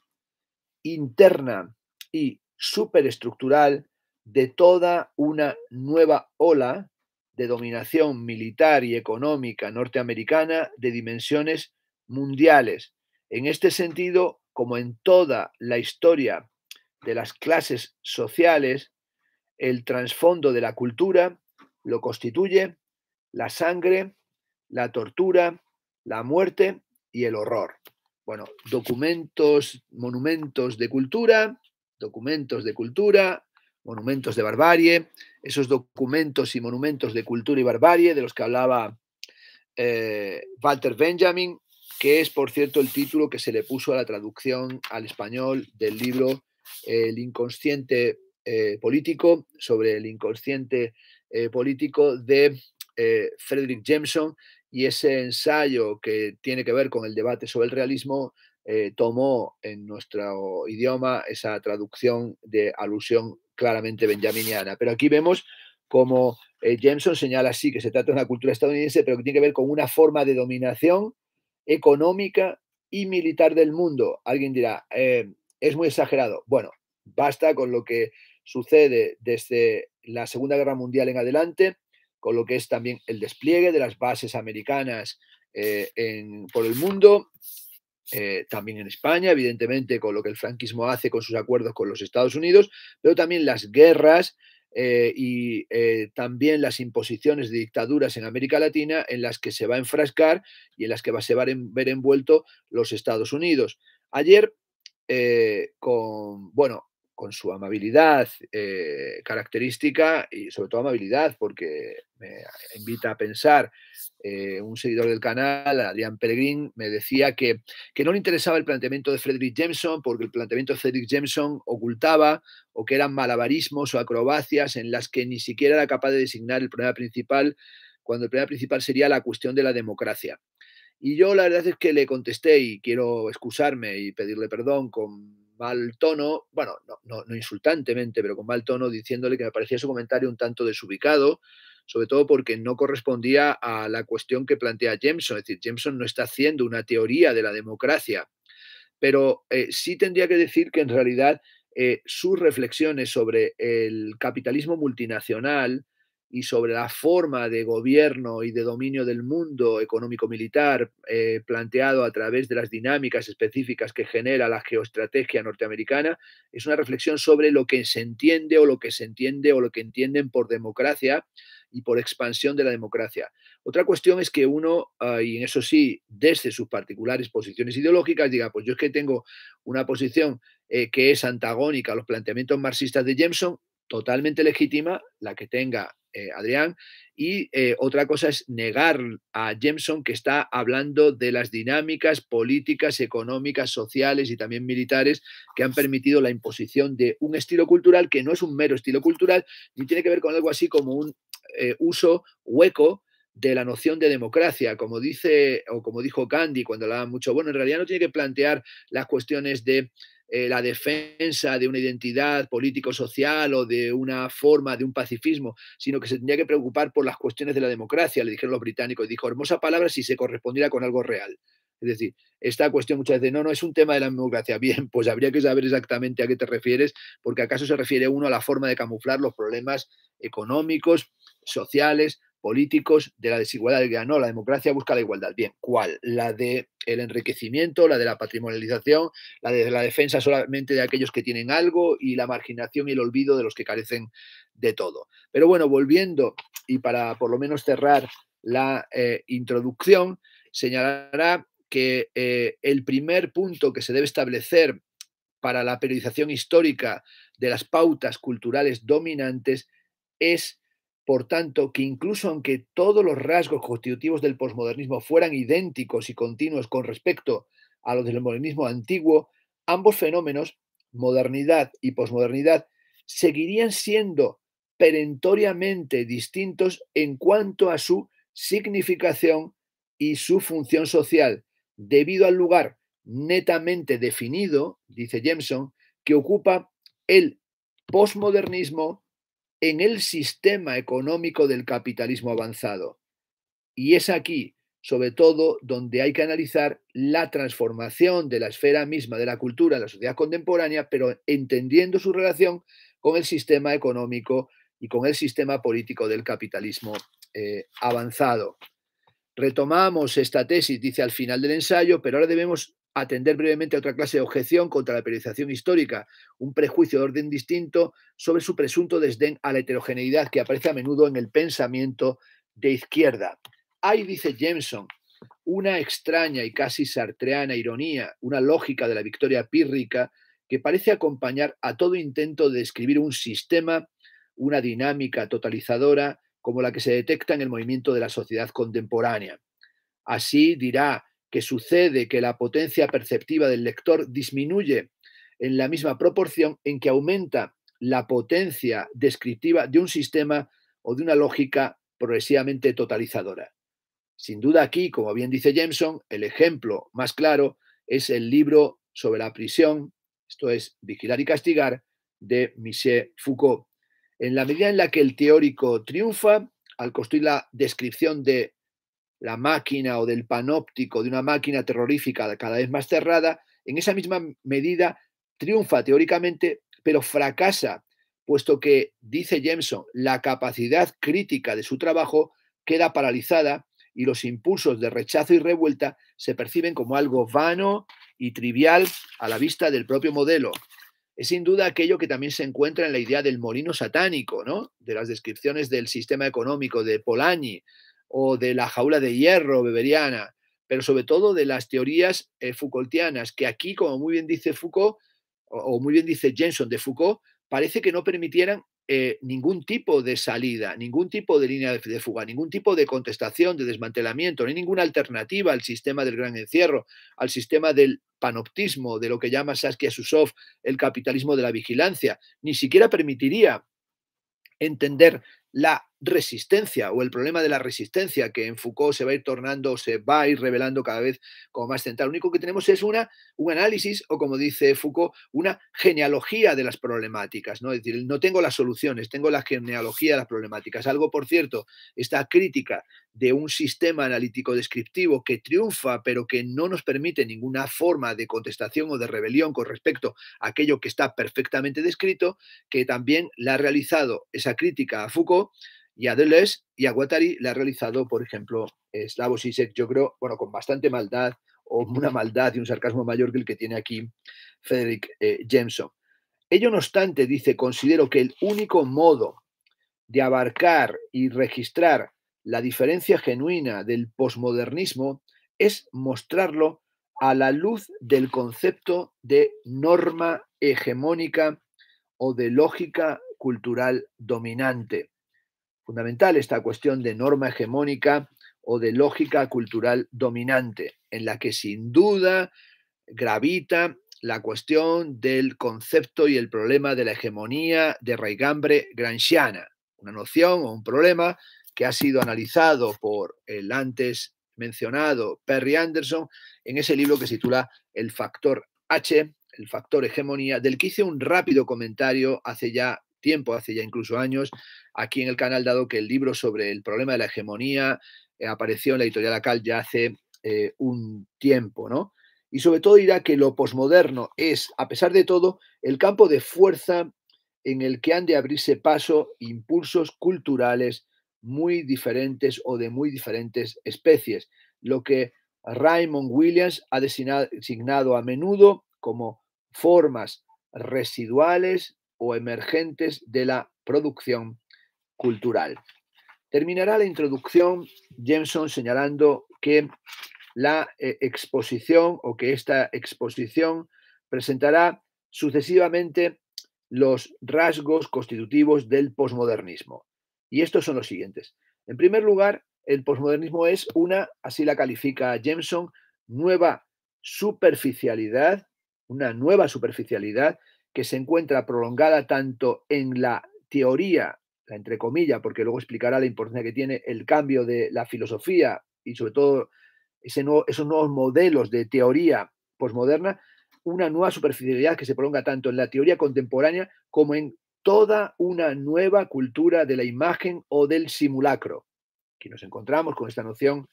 interna y superestructural de toda una nueva ola de dominación militar y económica norteamericana de dimensiones mundiales. En este sentido, como en toda la historia de las clases sociales, el trasfondo de la cultura lo constituye la sangre, la tortura, la muerte y el horror. Bueno, documentos, monumentos de cultura, documentos de cultura, monumentos de barbarie, esos documentos y monumentos de cultura y barbarie de los que hablaba eh, Walter Benjamin, que es, por cierto, el título que se le puso a la traducción al español del libro El inconsciente eh, político, sobre el inconsciente eh, político de Frederick Jameson, y ese ensayo que tiene que ver con el debate sobre el realismo eh, tomó en nuestro idioma esa traducción de alusión claramente benjaminiana. Pero aquí vemos como eh, Jameson señala así que se trata de una cultura estadounidense, pero que tiene que ver con una forma de dominación económica y militar del mundo. Alguien dirá, eh, es muy exagerado. Bueno, basta con lo que sucede desde la Segunda Guerra Mundial en adelante con lo que es también el despliegue de las bases americanas eh, por el mundo, eh, también en España, evidentemente, con lo que el franquismo hace con sus acuerdos con los Estados Unidos, pero también las guerras eh, y también las imposiciones de dictaduras en América Latina en las que se va a enfrascar y en las que va, se va a ver envuelto los Estados Unidos. Ayer, con, bueno, con su amabilidad eh, característica y sobre todo amabilidad, porque me invita a pensar, eh, un seguidor del canal, Adrián Pellegrín, me decía que, que, no le interesaba el planteamiento de Frederick Jameson, porque el planteamiento de Frederick Jameson ocultaba o que eran malabarismos o acrobacias en las que ni siquiera era capaz de designar el problema principal, cuando el problema principal sería la cuestión de la democracia. Y yo la verdad es que le contesté y quiero excusarme y pedirle perdón con mal tono, bueno, no, insultantemente, pero con mal tono, diciéndole que me parecía su comentario un tanto desubicado, sobre todo porque no correspondía a la cuestión que plantea Jameson. Es decir, Jameson no está haciendo una teoría de la democracia, pero eh, sí tendría que decir que en realidad eh, sus reflexiones sobre el capitalismo multinacional y sobre la forma de gobierno y de dominio del mundo económico-militar eh, planteado a través de las dinámicas específicas que genera la geoestrategia norteamericana, es una reflexión sobre lo que se entiende o lo que se entiende o lo que entienden por democracia y por expansión de la democracia. Otra cuestión es que uno, ah, y en eso sí, desde sus particulares posiciones ideológicas, diga, pues yo es que tengo una posición eh, que es antagónica a los planteamientos marxistas de Jameson, totalmente legítima la que tenga eh, Adrián. Y eh, otra cosa es negar a Jameson que está hablando de las dinámicas políticas, económicas, sociales y también militares que han permitido la imposición de un estilo cultural que no es un mero estilo cultural, y tiene que ver con algo así como un eh, uso hueco de la noción de democracia, como dice o como dijo Gandhi cuando hablaba mucho, bueno, en realidad no tiene que plantear las cuestiones de eh, la defensa de una identidad político-social o de una forma de un pacifismo, sino que se tendría que preocupar por las cuestiones de la democracia, le dijeron los británicos. y Dijo, hermosa palabra si se correspondiera con algo real. Es decir, esta cuestión muchas veces, no, no, es un tema de la democracia. Bien, pues habría que saber exactamente a qué te refieres, porque acaso se refiere uno a la forma de camuflar los problemas económicos, sociales, políticos, de la desigualdad. No, la democracia busca la igualdad. Bien, ¿cuál? La de el enriquecimiento, la de la patrimonialización, la de la defensa solamente de aquellos que tienen algo y la marginación y el olvido de los que carecen de todo. Pero bueno, volviendo y para por lo menos cerrar la eh, introducción, señalará que eh, el primer punto que se debe establecer para la periodización histórica de las pautas culturales dominantes es por tanto, que incluso aunque todos los rasgos constitutivos del posmodernismo fueran idénticos y continuos con respecto a los del modernismo antiguo, ambos fenómenos, modernidad y posmodernidad, seguirían siendo perentoriamente distintos en cuanto a su significación y su función social, debido al lugar netamente definido, dice Jameson, que ocupa el posmodernismo en el sistema económico del capitalismo avanzado. Y es aquí, sobre todo, donde hay que analizar la transformación de la esfera misma de la cultura en la sociedad contemporánea, pero entendiendo su relación con el sistema económico y con el sistema político del capitalismo eh, avanzado. Retomamos esta tesis, dice al final del ensayo, pero ahora debemos atender brevemente a otra clase de objeción contra la periodización histórica, un prejuicio de orden distinto sobre su presunto desdén a la heterogeneidad que aparece a menudo en el pensamiento de izquierda. Hay, dice Jameson, una extraña y casi sartreana ironía, una lógica de la victoria pírrica que parece acompañar a todo intento de describir un sistema, una dinámica totalizadora como la que se detecta en el movimiento de la sociedad contemporánea. Así dirá que sucede que la potencia perceptiva del lector disminuye en la misma proporción en que aumenta la potencia descriptiva de un sistema o de una lógica progresivamente totalizadora. Sin duda aquí, como bien dice Jameson, el ejemplo más claro es el libro sobre la prisión, esto es Vigilar y Castigar, de Michel Foucault. En la medida en la que el teórico triunfa al construir la descripción de la máquina o del panóptico de una máquina terrorífica cada vez más cerrada, en esa misma medida triunfa teóricamente, pero fracasa, puesto que, dice Jameson, la capacidad crítica de su trabajo queda paralizada y los impulsos de rechazo y revuelta se perciben como algo vano y trivial a la vista del propio modelo. Es sin duda aquello que también se encuentra en la idea del molino satánico, ¿no? De las descripciones del sistema económico de Polanyi, o de la jaula de hierro beberiana, pero sobre todo de las teorías eh, Foucaultianas, que aquí, como muy bien dice Foucault, o, muy bien dice Jenson de Foucault, parece que no permitieran eh, ningún tipo de salida, ningún tipo de línea de, fuga, ningún tipo de contestación, de desmantelamiento, no hay ninguna alternativa al sistema del gran encierro, al sistema del panoptismo, de lo que llama Saskia Susov el capitalismo de la vigilancia. Ni siquiera permitiría entender la resistencia o el problema de la resistencia que en Foucault se va a ir tornando, se va a ir revelando cada vez como más central. Lo único que tenemos es una, un análisis o como dice Foucault, una genealogía de las problemáticas. ¿no? Es decir, no tengo las soluciones, tengo la genealogía de las problemáticas. Algo, por cierto, esta crítica de un sistema analítico descriptivo que triunfa pero que no nos permite ninguna forma de contestación o de rebelión con respecto a aquello que está perfectamente descrito, que también la ha realizado esa crítica a Foucault y a Deleuze y a Guattari le ha realizado, por ejemplo, Slavoj Žižek, yo creo, bueno, con bastante maldad o una maldad y un sarcasmo mayor que el que tiene aquí Frederick eh, Jameson. Ello no obstante, dice, considero que el único modo de abarcar y registrar la diferencia genuina del posmodernismo es mostrarlo a la luz del concepto de norma hegemónica o de lógica cultural dominante. Fundamental esta cuestión de norma hegemónica o de lógica cultural dominante, en la que sin duda gravita la cuestión del concepto y el problema de la hegemonía de raigambre granchiana, una noción o un problema que ha sido analizado por el antes mencionado Perry Anderson en ese libro que se titula El factor H, el factor hegemonía, del que hice un rápido comentario hace ya tiempo, hace ya incluso años, aquí en el canal, dado que el libro sobre el problema de la hegemonía eh, apareció en la editorial Acal ya hace eh, un tiempo, ¿no? Y sobre todo dirá que lo posmoderno es, a pesar de todo, el campo de fuerza en el que han de abrirse paso impulsos culturales muy diferentes o de muy diferentes especies, lo que Raymond Williams ha designado a menudo como formas residuales o emergentes de la producción cultural. Terminará la introducción Jameson señalando que la eh, exposición o que esta exposición presentará sucesivamente los rasgos constitutivos del posmodernismo. Y estos son los siguientes. En primer lugar, el posmodernismo es una, así la califica Jameson, nueva superficialidad, una nueva superficialidad que se encuentra prolongada tanto en la teoría, la entre comillas, porque luego explicará la importancia que tiene el cambio de la filosofía y sobre todo esos nuevos modelos de teoría posmoderna, una nueva superficialidad que se prolonga tanto en la teoría contemporánea como en toda una nueva cultura de la imagen o del simulacro, que nos encontramos con esta noción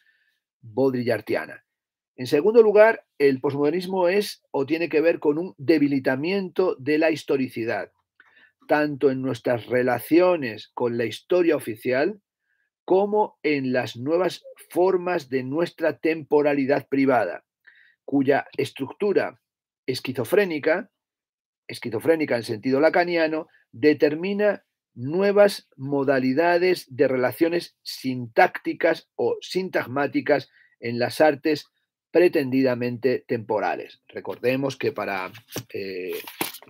bodrillartiana. En segundo lugar, el posmodernismo es o tiene que ver con un debilitamiento de la historicidad, tanto en nuestras relaciones con la historia oficial como en las nuevas formas de nuestra temporalidad privada, cuya estructura esquizofrénica, esquizofrénica en sentido lacaniano, determina nuevas modalidades de relaciones sintácticas o sintagmáticas en las artes pretendidamente temporales. Recordemos que para eh,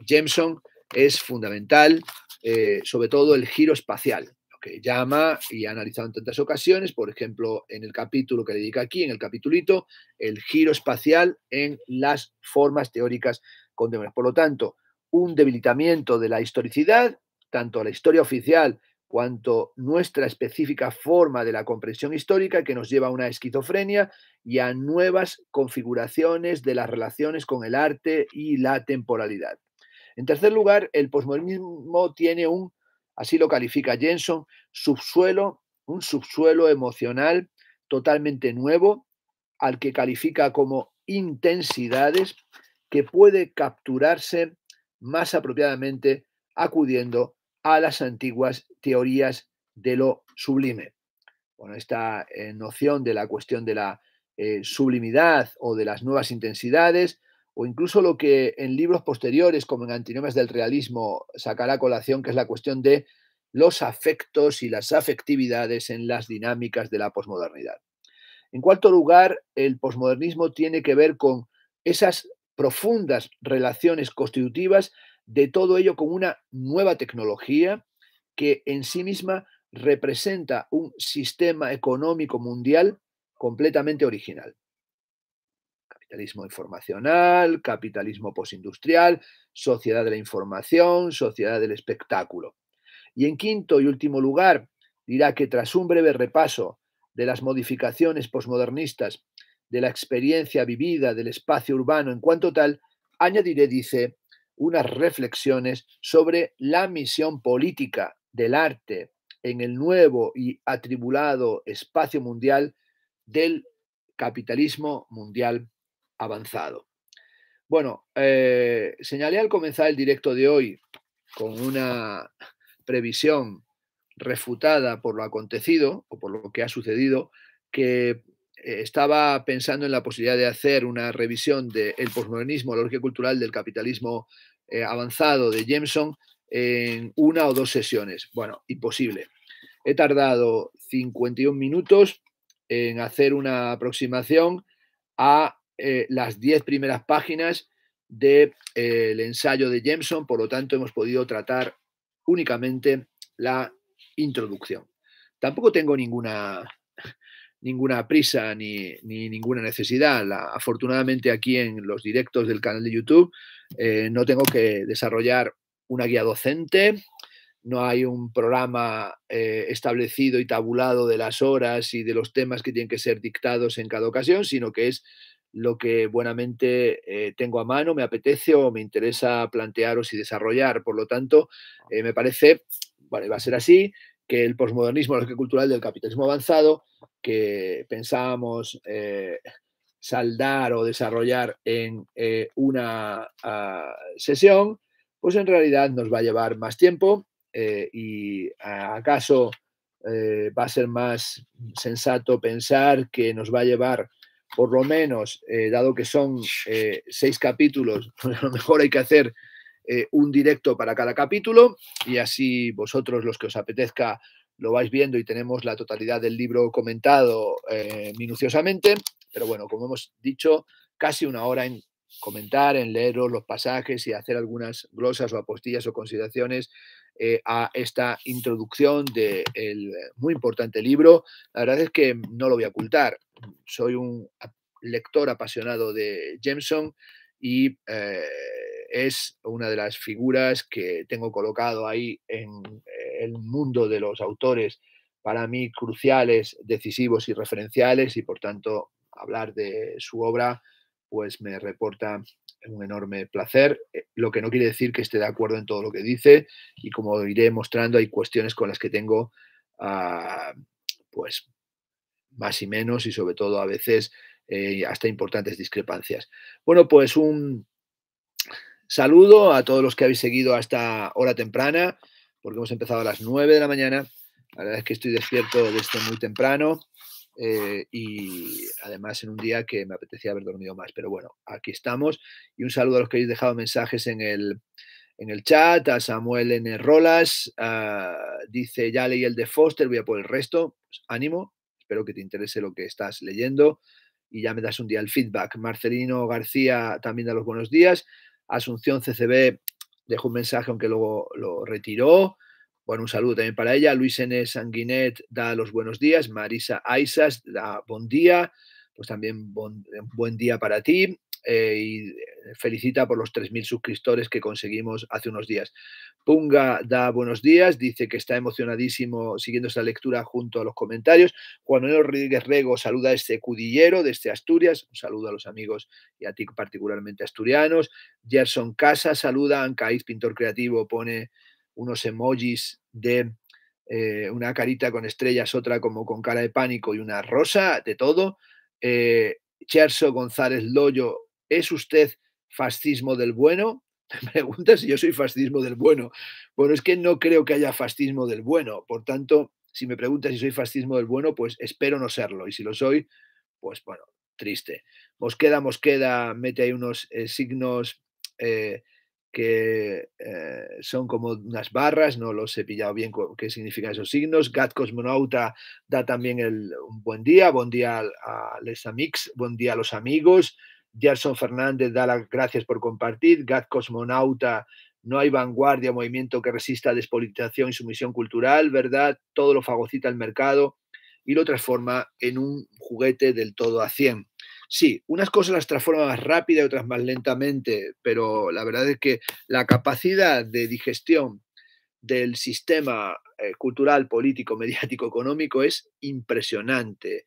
Jameson es fundamental eh, sobre todo el giro espacial, lo que llama y ha analizado en tantas ocasiones, por ejemplo, en el capítulo que dedica aquí, en el capitulito, el giro espacial en las formas teóricas contemporáneas. Por lo tanto, un debilitamiento de la historicidad, tanto la historia oficial cuanto nuestra específica forma de la comprensión histórica que nos lleva a una esquizofrenia y a nuevas configuraciones de las relaciones con el arte y la temporalidad. En tercer lugar, el posmodernismo tiene un, así lo califica Jensen, subsuelo, un subsuelo emocional totalmente nuevo, al que califica como intensidades, que puede capturarse más apropiadamente acudiendo a a las antiguas teorías de lo sublime. Bueno, esta eh, noción de la cuestión de la eh, sublimidad o de las nuevas intensidades, o incluso lo que en libros posteriores, como en Antinomias del Realismo, sacará colación, que es la cuestión de los afectos y las afectividades en las dinámicas de la posmodernidad. En cuarto lugar, el posmodernismo tiene que ver con esas profundas relaciones constitutivas de todo ello con una nueva tecnología que en sí misma representa un sistema económico mundial completamente original. Capitalismo informacional, capitalismo postindustrial, sociedad de la información, sociedad del espectáculo. Y en quinto y último lugar, dirá que tras un breve repaso de las modificaciones posmodernistas de la experiencia vivida del espacio urbano en cuanto tal, añadiré, dice, unas reflexiones sobre la misión política del arte en el nuevo y atribulado espacio mundial del capitalismo mundial avanzado. Bueno, eh, señalé al comenzar el directo de hoy con una previsión refutada por lo acontecido o por lo que ha sucedido, que eh, estaba pensando en la posibilidad de hacer una revisión del posmodernismo, la lógica cultural del capitalismo eh, avanzado de Jameson en una o dos sesiones. Bueno, imposible. He tardado 51 minutos en hacer una aproximación a eh, las 10 primeras páginas del eh, ensayo de Jameson, por lo tanto hemos podido tratar únicamente la introducción. Tampoco tengo ninguna, ninguna prisa ni, ninguna necesidad. afortunadamente aquí en los directos del canal de YouTube eh, no tengo que desarrollar una guía docente, no hay un programa eh, establecido y tabulado de las horas y de los temas que tienen que ser dictados en cada ocasión, sino que es lo que buenamente eh, tengo a mano, me apetece o me interesa plantearos y desarrollar. Por lo tanto, ah. me parece, bueno, va a ser así, que el posmodernismo, el cultural del capitalismo avanzado, que pensábamos saldar o desarrollar en eh, una ah, sesión, pues en realidad nos va a llevar más tiempo eh, y acaso eh, va a ser más sensato pensar que nos va a llevar por lo menos, dado que son seis capítulos, pues a lo mejor hay que hacer un directo para cada capítulo y así vosotros los que os apetezca lo vais viendo y tenemos la totalidad del libro comentado eh, minuciosamente, pero bueno, como hemos dicho, casi una hora en comentar, en leeros los pasajes y hacer algunas glosas o apostillas o consideraciones eh, a esta introducción del muy importante libro. La verdad es que no lo voy a ocultar. Soy un lector apasionado de Jameson y eh, es una de las figuras que tengo colocado ahí en el mundo de los autores para mí cruciales, decisivos y referenciales y por tanto hablar de su obra pues me reporta un enorme placer, eh, lo que no quiere decir que esté de acuerdo en todo lo que dice y como iré mostrando hay cuestiones con las que tengo ah, pues más y menos y sobre todo a veces eh, hasta importantes discrepancias. Bueno, pues un saludo a todos los que habéis seguido hasta hora temprana porque hemos empezado a las 9 de la mañana. La verdad es que estoy despierto desde muy temprano eh, y además en un día que me apetecía haber dormido más. Pero bueno, aquí estamos. Y un saludo a los que habéis dejado mensajes en el, chat, a Samuel N. Rolas, dice, ya leí el de Foster, voy a por el resto. Pues ánimo, espero que te interese lo que estás leyendo y ya me das un día el feedback. Marcelino García también da los buenos días. Asunción CCB dejó un mensaje, aunque luego lo retiró. Bueno, un saludo también para ella. Luis N. Sanguinet da los buenos días. Marisa Aisas da buen día. Pues también buen día para ti. Eh, y eh, felicita por los 3.000 suscriptores que conseguimos hace unos días. Punga da buenos días, dice que está emocionadísimo siguiendo esta lectura junto a los comentarios. Juan Manuel Rodríguez Rego saluda a este cudillero desde Asturias, un saludo a los amigos y a ti particularmente asturianos. Gerson Casa saluda, Ancaiz Pintor Creativo pone unos emojis de eh, una carita con estrellas, otra como con cara de pánico y una rosa, de todo. Cherso González Loyo ¿Es usted fascismo del bueno? Me pregunta si yo soy fascismo del bueno. Bueno, es que no creo que haya fascismo del bueno. Por tanto, si me pregunta si soy fascismo del bueno, pues espero no serlo. Y si lo soy, pues bueno, triste. Mosqueda, Mosqueda, mete ahí unos eh, signos eh, que eh, son como unas barras, no los he pillado bien qué significan esos signos. Gat Cosmonauta da también el un buen día, buen día a, a les buen día a los amigos, Gerson Fernández da las gracias por compartir. Gad Cosmonauta, no hay vanguardia, movimiento que resista despolitización y sumisión cultural, ¿verdad? Todo lo fagocita el mercado y lo transforma en un juguete del todo a 100. Sí, unas cosas las transforma más rápida y otras más lentamente, pero la verdad es que la capacidad de digestión del sistema eh, cultural, político, mediático, económico es impresionante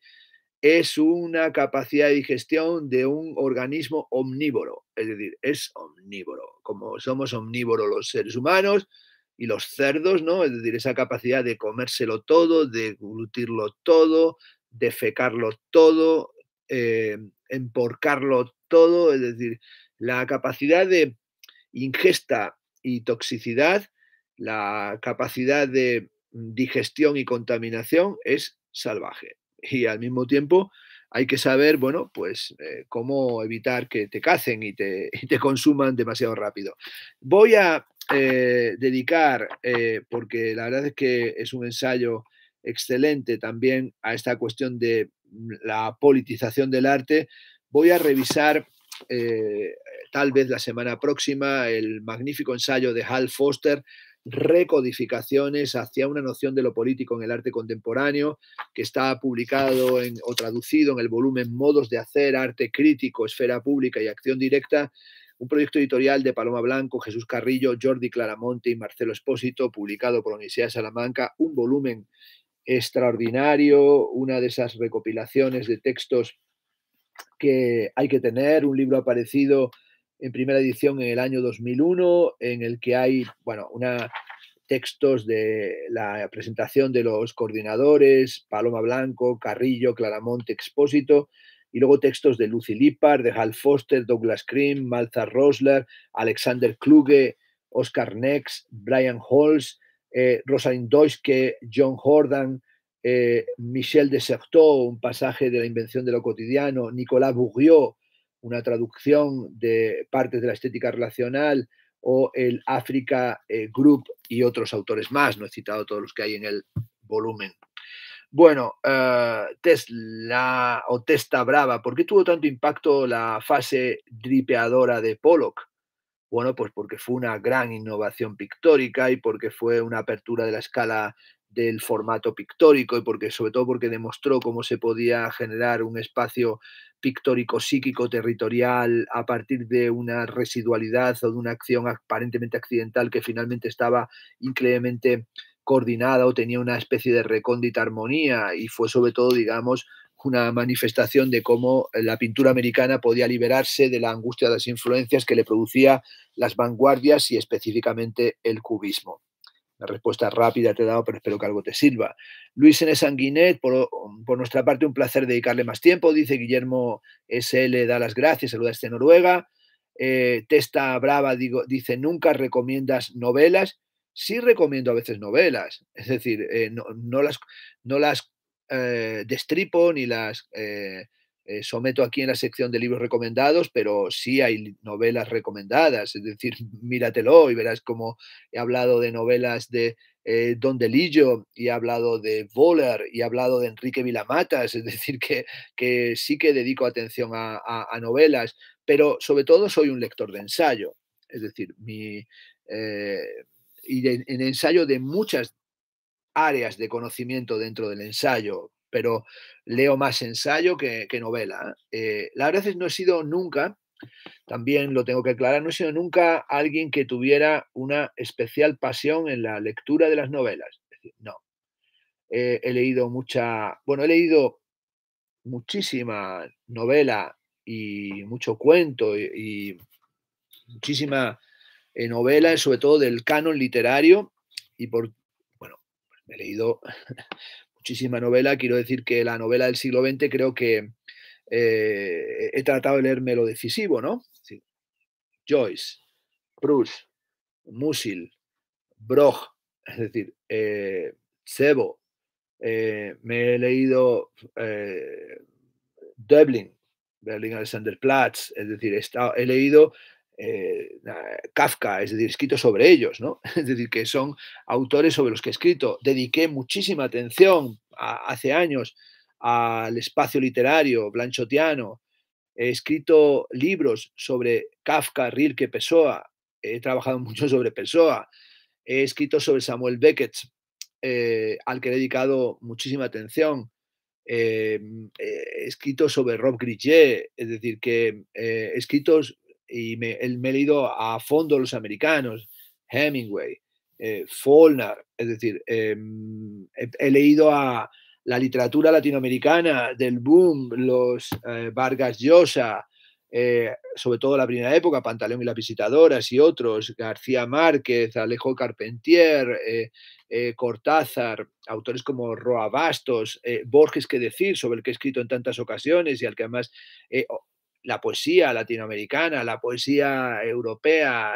es una capacidad de digestión de un organismo omnívoro, es decir, es omnívoro, como somos omnívoros los seres humanos y los cerdos, ¿no? Es decir, esa capacidad de comérselo todo, de glutirlo todo, de fecarlo todo, eh, emporcarlo todo, es decir, la capacidad de ingesta y toxicidad, la capacidad de digestión y contaminación es salvaje y al mismo tiempo hay que saber, bueno, pues eh, cómo evitar que te cacen y te, consuman demasiado rápido. Voy a eh, dedicar, eh, porque la verdad es que es un ensayo excelente también a esta cuestión de la politización del arte, voy a revisar tal vez la semana próxima el magnífico ensayo de Hal Foster recodificaciones hacia una noción de lo político en el arte contemporáneo, que está publicado o traducido en el volumen Modos de Hacer, Arte Crítico, Esfera Pública y Acción Directa, un proyecto editorial de Paloma Blanco, Jesús Carrillo, Jordi Claramonte y Marcelo Espósito, publicado por la Universidad de Salamanca, un volumen extraordinario, una de esas recopilaciones de textos que hay que tener, un libro aparecido en primera edición en el año 2001, en el que hay, bueno, una, textos de la presentación de los coordinadores, Paloma Blanco, Carrillo, Claramonte, Expósito, y luego textos de Lucy lipar de Hal Foster, Douglas Cream, Malta Rosler, Alexander Kluge, Oscar Nex, Brian Halls, eh, Rosalind Deutschke, John Jordan, eh, Michel de un pasaje de la invención de lo cotidiano, Nicolas Bourriot, una traducción de partes de la estética relacional o el Africa eh, Group y otros autores más. No he citado todos los que hay en el volumen. Bueno, eh, Tesla o Testa Brava, ¿por qué tuvo tanto impacto la fase dripeadora de Pollock? Bueno, pues porque fue una gran innovación pictórica y porque fue una apertura de la escala del formato pictórico y porque sobre todo porque demostró cómo se podía generar un espacio pictórico psíquico territorial a partir de una residualidad o de una acción aparentemente accidental que finalmente estaba increíblemente coordinada o tenía una especie de recóndita armonía y fue sobre todo digamos una manifestación de cómo la pintura americana podía liberarse de la angustia de las influencias que le producía las vanguardias y específicamente el cubismo. La respuesta rápida te he dado, pero espero que algo te sirva. Luis N. Sanguinet, por, por, nuestra parte, un placer dedicarle más tiempo. Dice Guillermo SL, da las gracias, saluda desde Noruega. Eh, Testa Brava digo, dice, nunca recomiendas novelas. Sí recomiendo a veces novelas, es decir, eh, no, las, no las eh, destripo ni las... Eh, someto aquí en la sección de libros recomendados, pero sí hay novelas recomendadas, es decir, míratelo y verás cómo he hablado de novelas de eh, Don Delillo y he hablado de Voller y he hablado de Enrique Vilamatas, es decir, que, que sí que dedico atención a, novelas, pero sobre todo soy un lector de ensayo, es decir, mi... Eh, y en ensayo de muchas áreas de conocimiento dentro del ensayo, pero leo más ensayo que, novela. Eh, la verdad es que no he sido nunca, también lo tengo que aclarar, no he sido nunca alguien que tuviera una especial pasión en la lectura de las novelas. Es decir, no. Eh, he leído mucha, bueno, he leído muchísima novela y mucho cuento y, muchísima eh, novela, sobre todo del canon literario, y por, bueno, pues he leído muchísima novela. Quiero decir que la novela del siglo XX creo que eh, he tratado de leerme lo decisivo, ¿no? Joyce, Proust, Musil, Brock, es decir, eh, Sebo, eh, me he leído Dublin, Berlin Platz, es decir, estado, he leído eh, Kafka, es decir, escrito sobre ellos, ¿no? Es decir, que son autores sobre los que he escrito. Dediqué muchísima atención hace años al espacio literario blanchotiano. He escrito libros sobre Kafka, Rilke, Pessoa. He trabajado mucho sobre Pessoa. He escrito sobre Samuel Beckett, eh, al que he dedicado muchísima atención. Em, he escrito sobre Rob Grigier es decir, que he eh, escrito y me, he leído a fondo los americanos, Hemingway, eh, es decir, em, he, leído a la literatura latinoamericana del boom, los eh, Vargas Llosa, eh, sobre todo la primera época, Pantaleón y las Visitadoras y otros, García Márquez, Alejo Carpentier, eh, Cortázar, autores como Roa Bastos, Borges, que decir, sobre el que he escrito en tantas ocasiones y al que además la poesía latinoamericana, la poesía europea,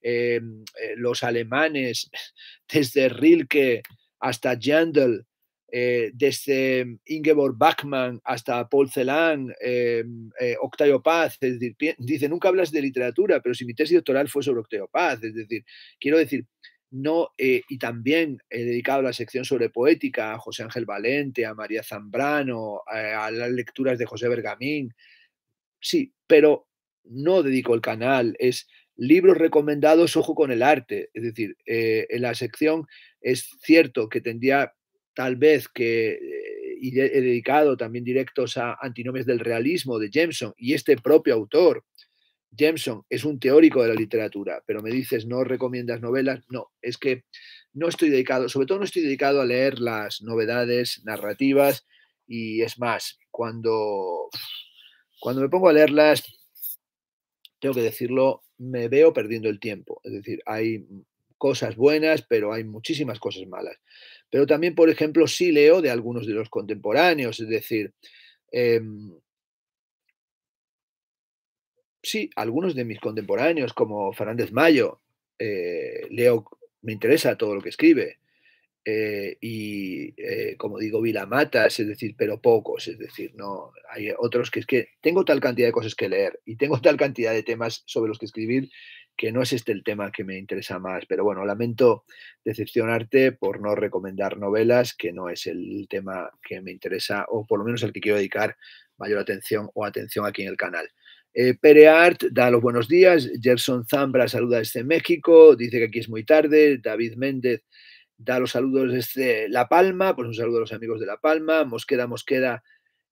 em, eh, los alemanes, desde Rilke hasta Jandl, eh, desde Ingeborg Bachmann hasta Paul Celan, em, eh, Octavio Paz, es decir, dice, nunca hablas de literatura, pero si mi tesis doctoral fue sobre Octavio Paz, es decir, quiero decir, no, y también he dedicado la sección sobre poética a José Ángel Valente, a María Zambrano, a las lecturas de José Bergamín, sí, pero no dedico el canal, es libros recomendados, ojo con el arte. Es decir, eh, en la sección es cierto que tendría tal vez que, eh, y he dedicado también directos a antinomias del realismo de Jameson y este propio autor. Jameson es un teórico de la literatura, pero me dices, no recomiendas novelas. No, es que no estoy dedicado, sobre todo no estoy dedicado a leer las novedades narrativas y es más, cuando cuando me pongo a leerlas, tengo que decirlo, me veo perdiendo el tiempo. Es decir, hay cosas buenas, pero hay muchísimas cosas malas. Pero también, por ejemplo, sí leo de algunos de los contemporáneos, es decir, em, sí, algunos de mis contemporáneos, como Fernández Mayo, eh, leo, me interesa todo lo que escribe. Eh, y, eh, como digo, mata, es decir, pero pocos, es decir, no hay otros que es que tengo tal cantidad de cosas que leer y tengo tal cantidad de temas sobre los que escribir que no es este el tema que me interesa más. Pero bueno, lamento decepcionarte por no recomendar novelas, que no es el tema que me interesa, o por lo menos el que quiero dedicar mayor atención o atención aquí en el canal. Eh, Pere Art da los buenos días, Gerson Zambra saluda desde México, dice que aquí es muy tarde, David Méndez da los saludos desde La Palma, pues un saludo a los amigos de La Palma, Mosquera Mosquera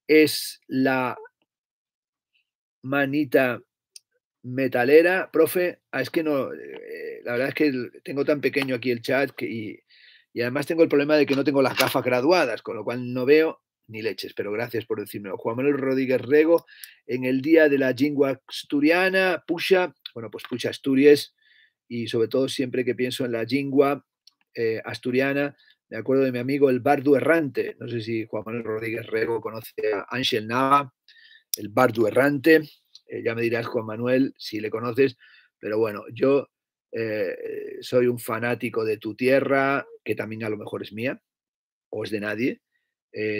es la manita metalera, profe, ah, es que no, eh, la verdad es que tengo tan pequeño aquí el chat y, además tengo el problema de que no tengo las gafas graduadas, con lo cual no veo ni leches, pero gracias por decirme, Juan Manuel Rodríguez Rego, en el día de la jingua asturiana, Pucha, bueno, pues Pucha Asturias, y sobre todo siempre que pienso en la jingua eh, asturiana, de acuerdo de mi amigo el bardo Errante, no sé si Juan Manuel Rodríguez Rego conoce a Ángel Nava, el bardo Errante, eh, ya me dirás Juan Manuel si le conoces, pero bueno, yo eh, soy un fanático de tu tierra, que también a lo mejor es mía, o es de nadie,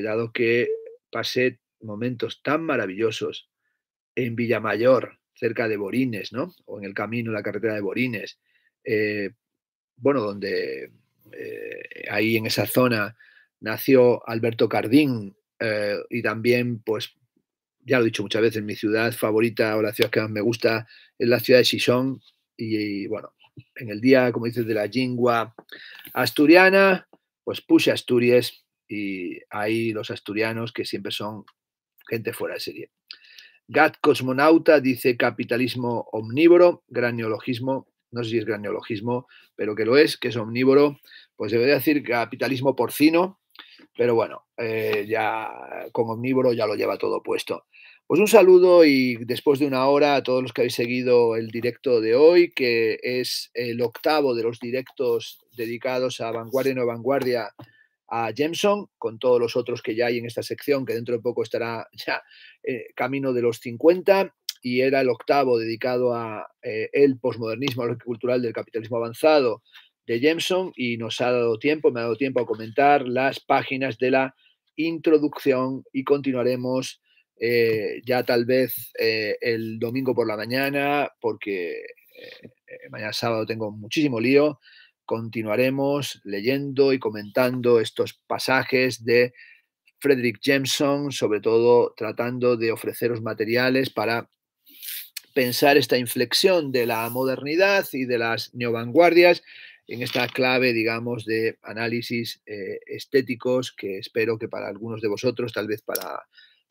dado que pasé momentos tan maravillosos en Villamayor, cerca de Borines, ¿no? O en el camino, la carretera de Borines, bueno, donde eh, ahí en esa zona nació Alberto Cardín eh, y también, pues, ya lo he dicho muchas veces, mi ciudad favorita o la ciudad que más me gusta es la ciudad de Sison y, bueno, en el día, como dices, de la jingua asturiana, pues puse Asturias y ahí los asturianos que siempre son gente fuera de serie. Gat Cosmonauta dice capitalismo omnívoro, gran neologismo, no sé si es gran neologismo, pero que lo es, que es omnívoro, pues debería decir capitalismo porcino, pero bueno, eh, ya con omnívoro ya lo lleva todo puesto. Pues un saludo y después de una hora a todos los que habéis seguido el directo de hoy, que es el octavo de los directos dedicados a vanguardia y no vanguardia a Jameson, con todos los otros que ya hay en esta sección, que dentro de poco estará ya eh, camino de los 50 y era el octavo dedicado a eh, el posmodernismo cultural del capitalismo avanzado de Jameson y nos ha dado tiempo, me ha dado tiempo a comentar las páginas de la introducción y continuaremos eh, ya tal vez eh, el domingo por la mañana, porque mañana sábado tengo muchísimo lío, continuaremos leyendo y comentando estos pasajes de Frederick Jameson, sobre todo tratando de ofreceros materiales para pensar esta inflexión de la modernidad y de las neovanguardias en esta clave, digamos, de análisis eh, estéticos que espero que para algunos de vosotros, tal vez para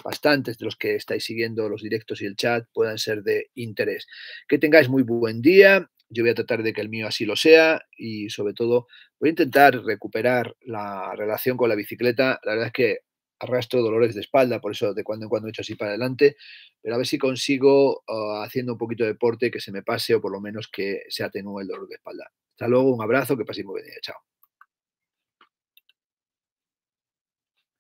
bastantes de los que estáis siguiendo los directos y el chat, puedan ser de interés. Que tengáis muy buen día. Yo voy a tratar de que el mío así lo sea y sobre todo voy a intentar recuperar la relación con la bicicleta. La verdad es que arrastro dolores de espalda, por eso de cuando en cuando he hecho así para adelante, pero a ver si consigo, ah, haciendo un poquito de deporte, que se me pase o por lo menos que se atenúe el dolor de espalda. Hasta luego, un abrazo, que paséis muy bien, chao.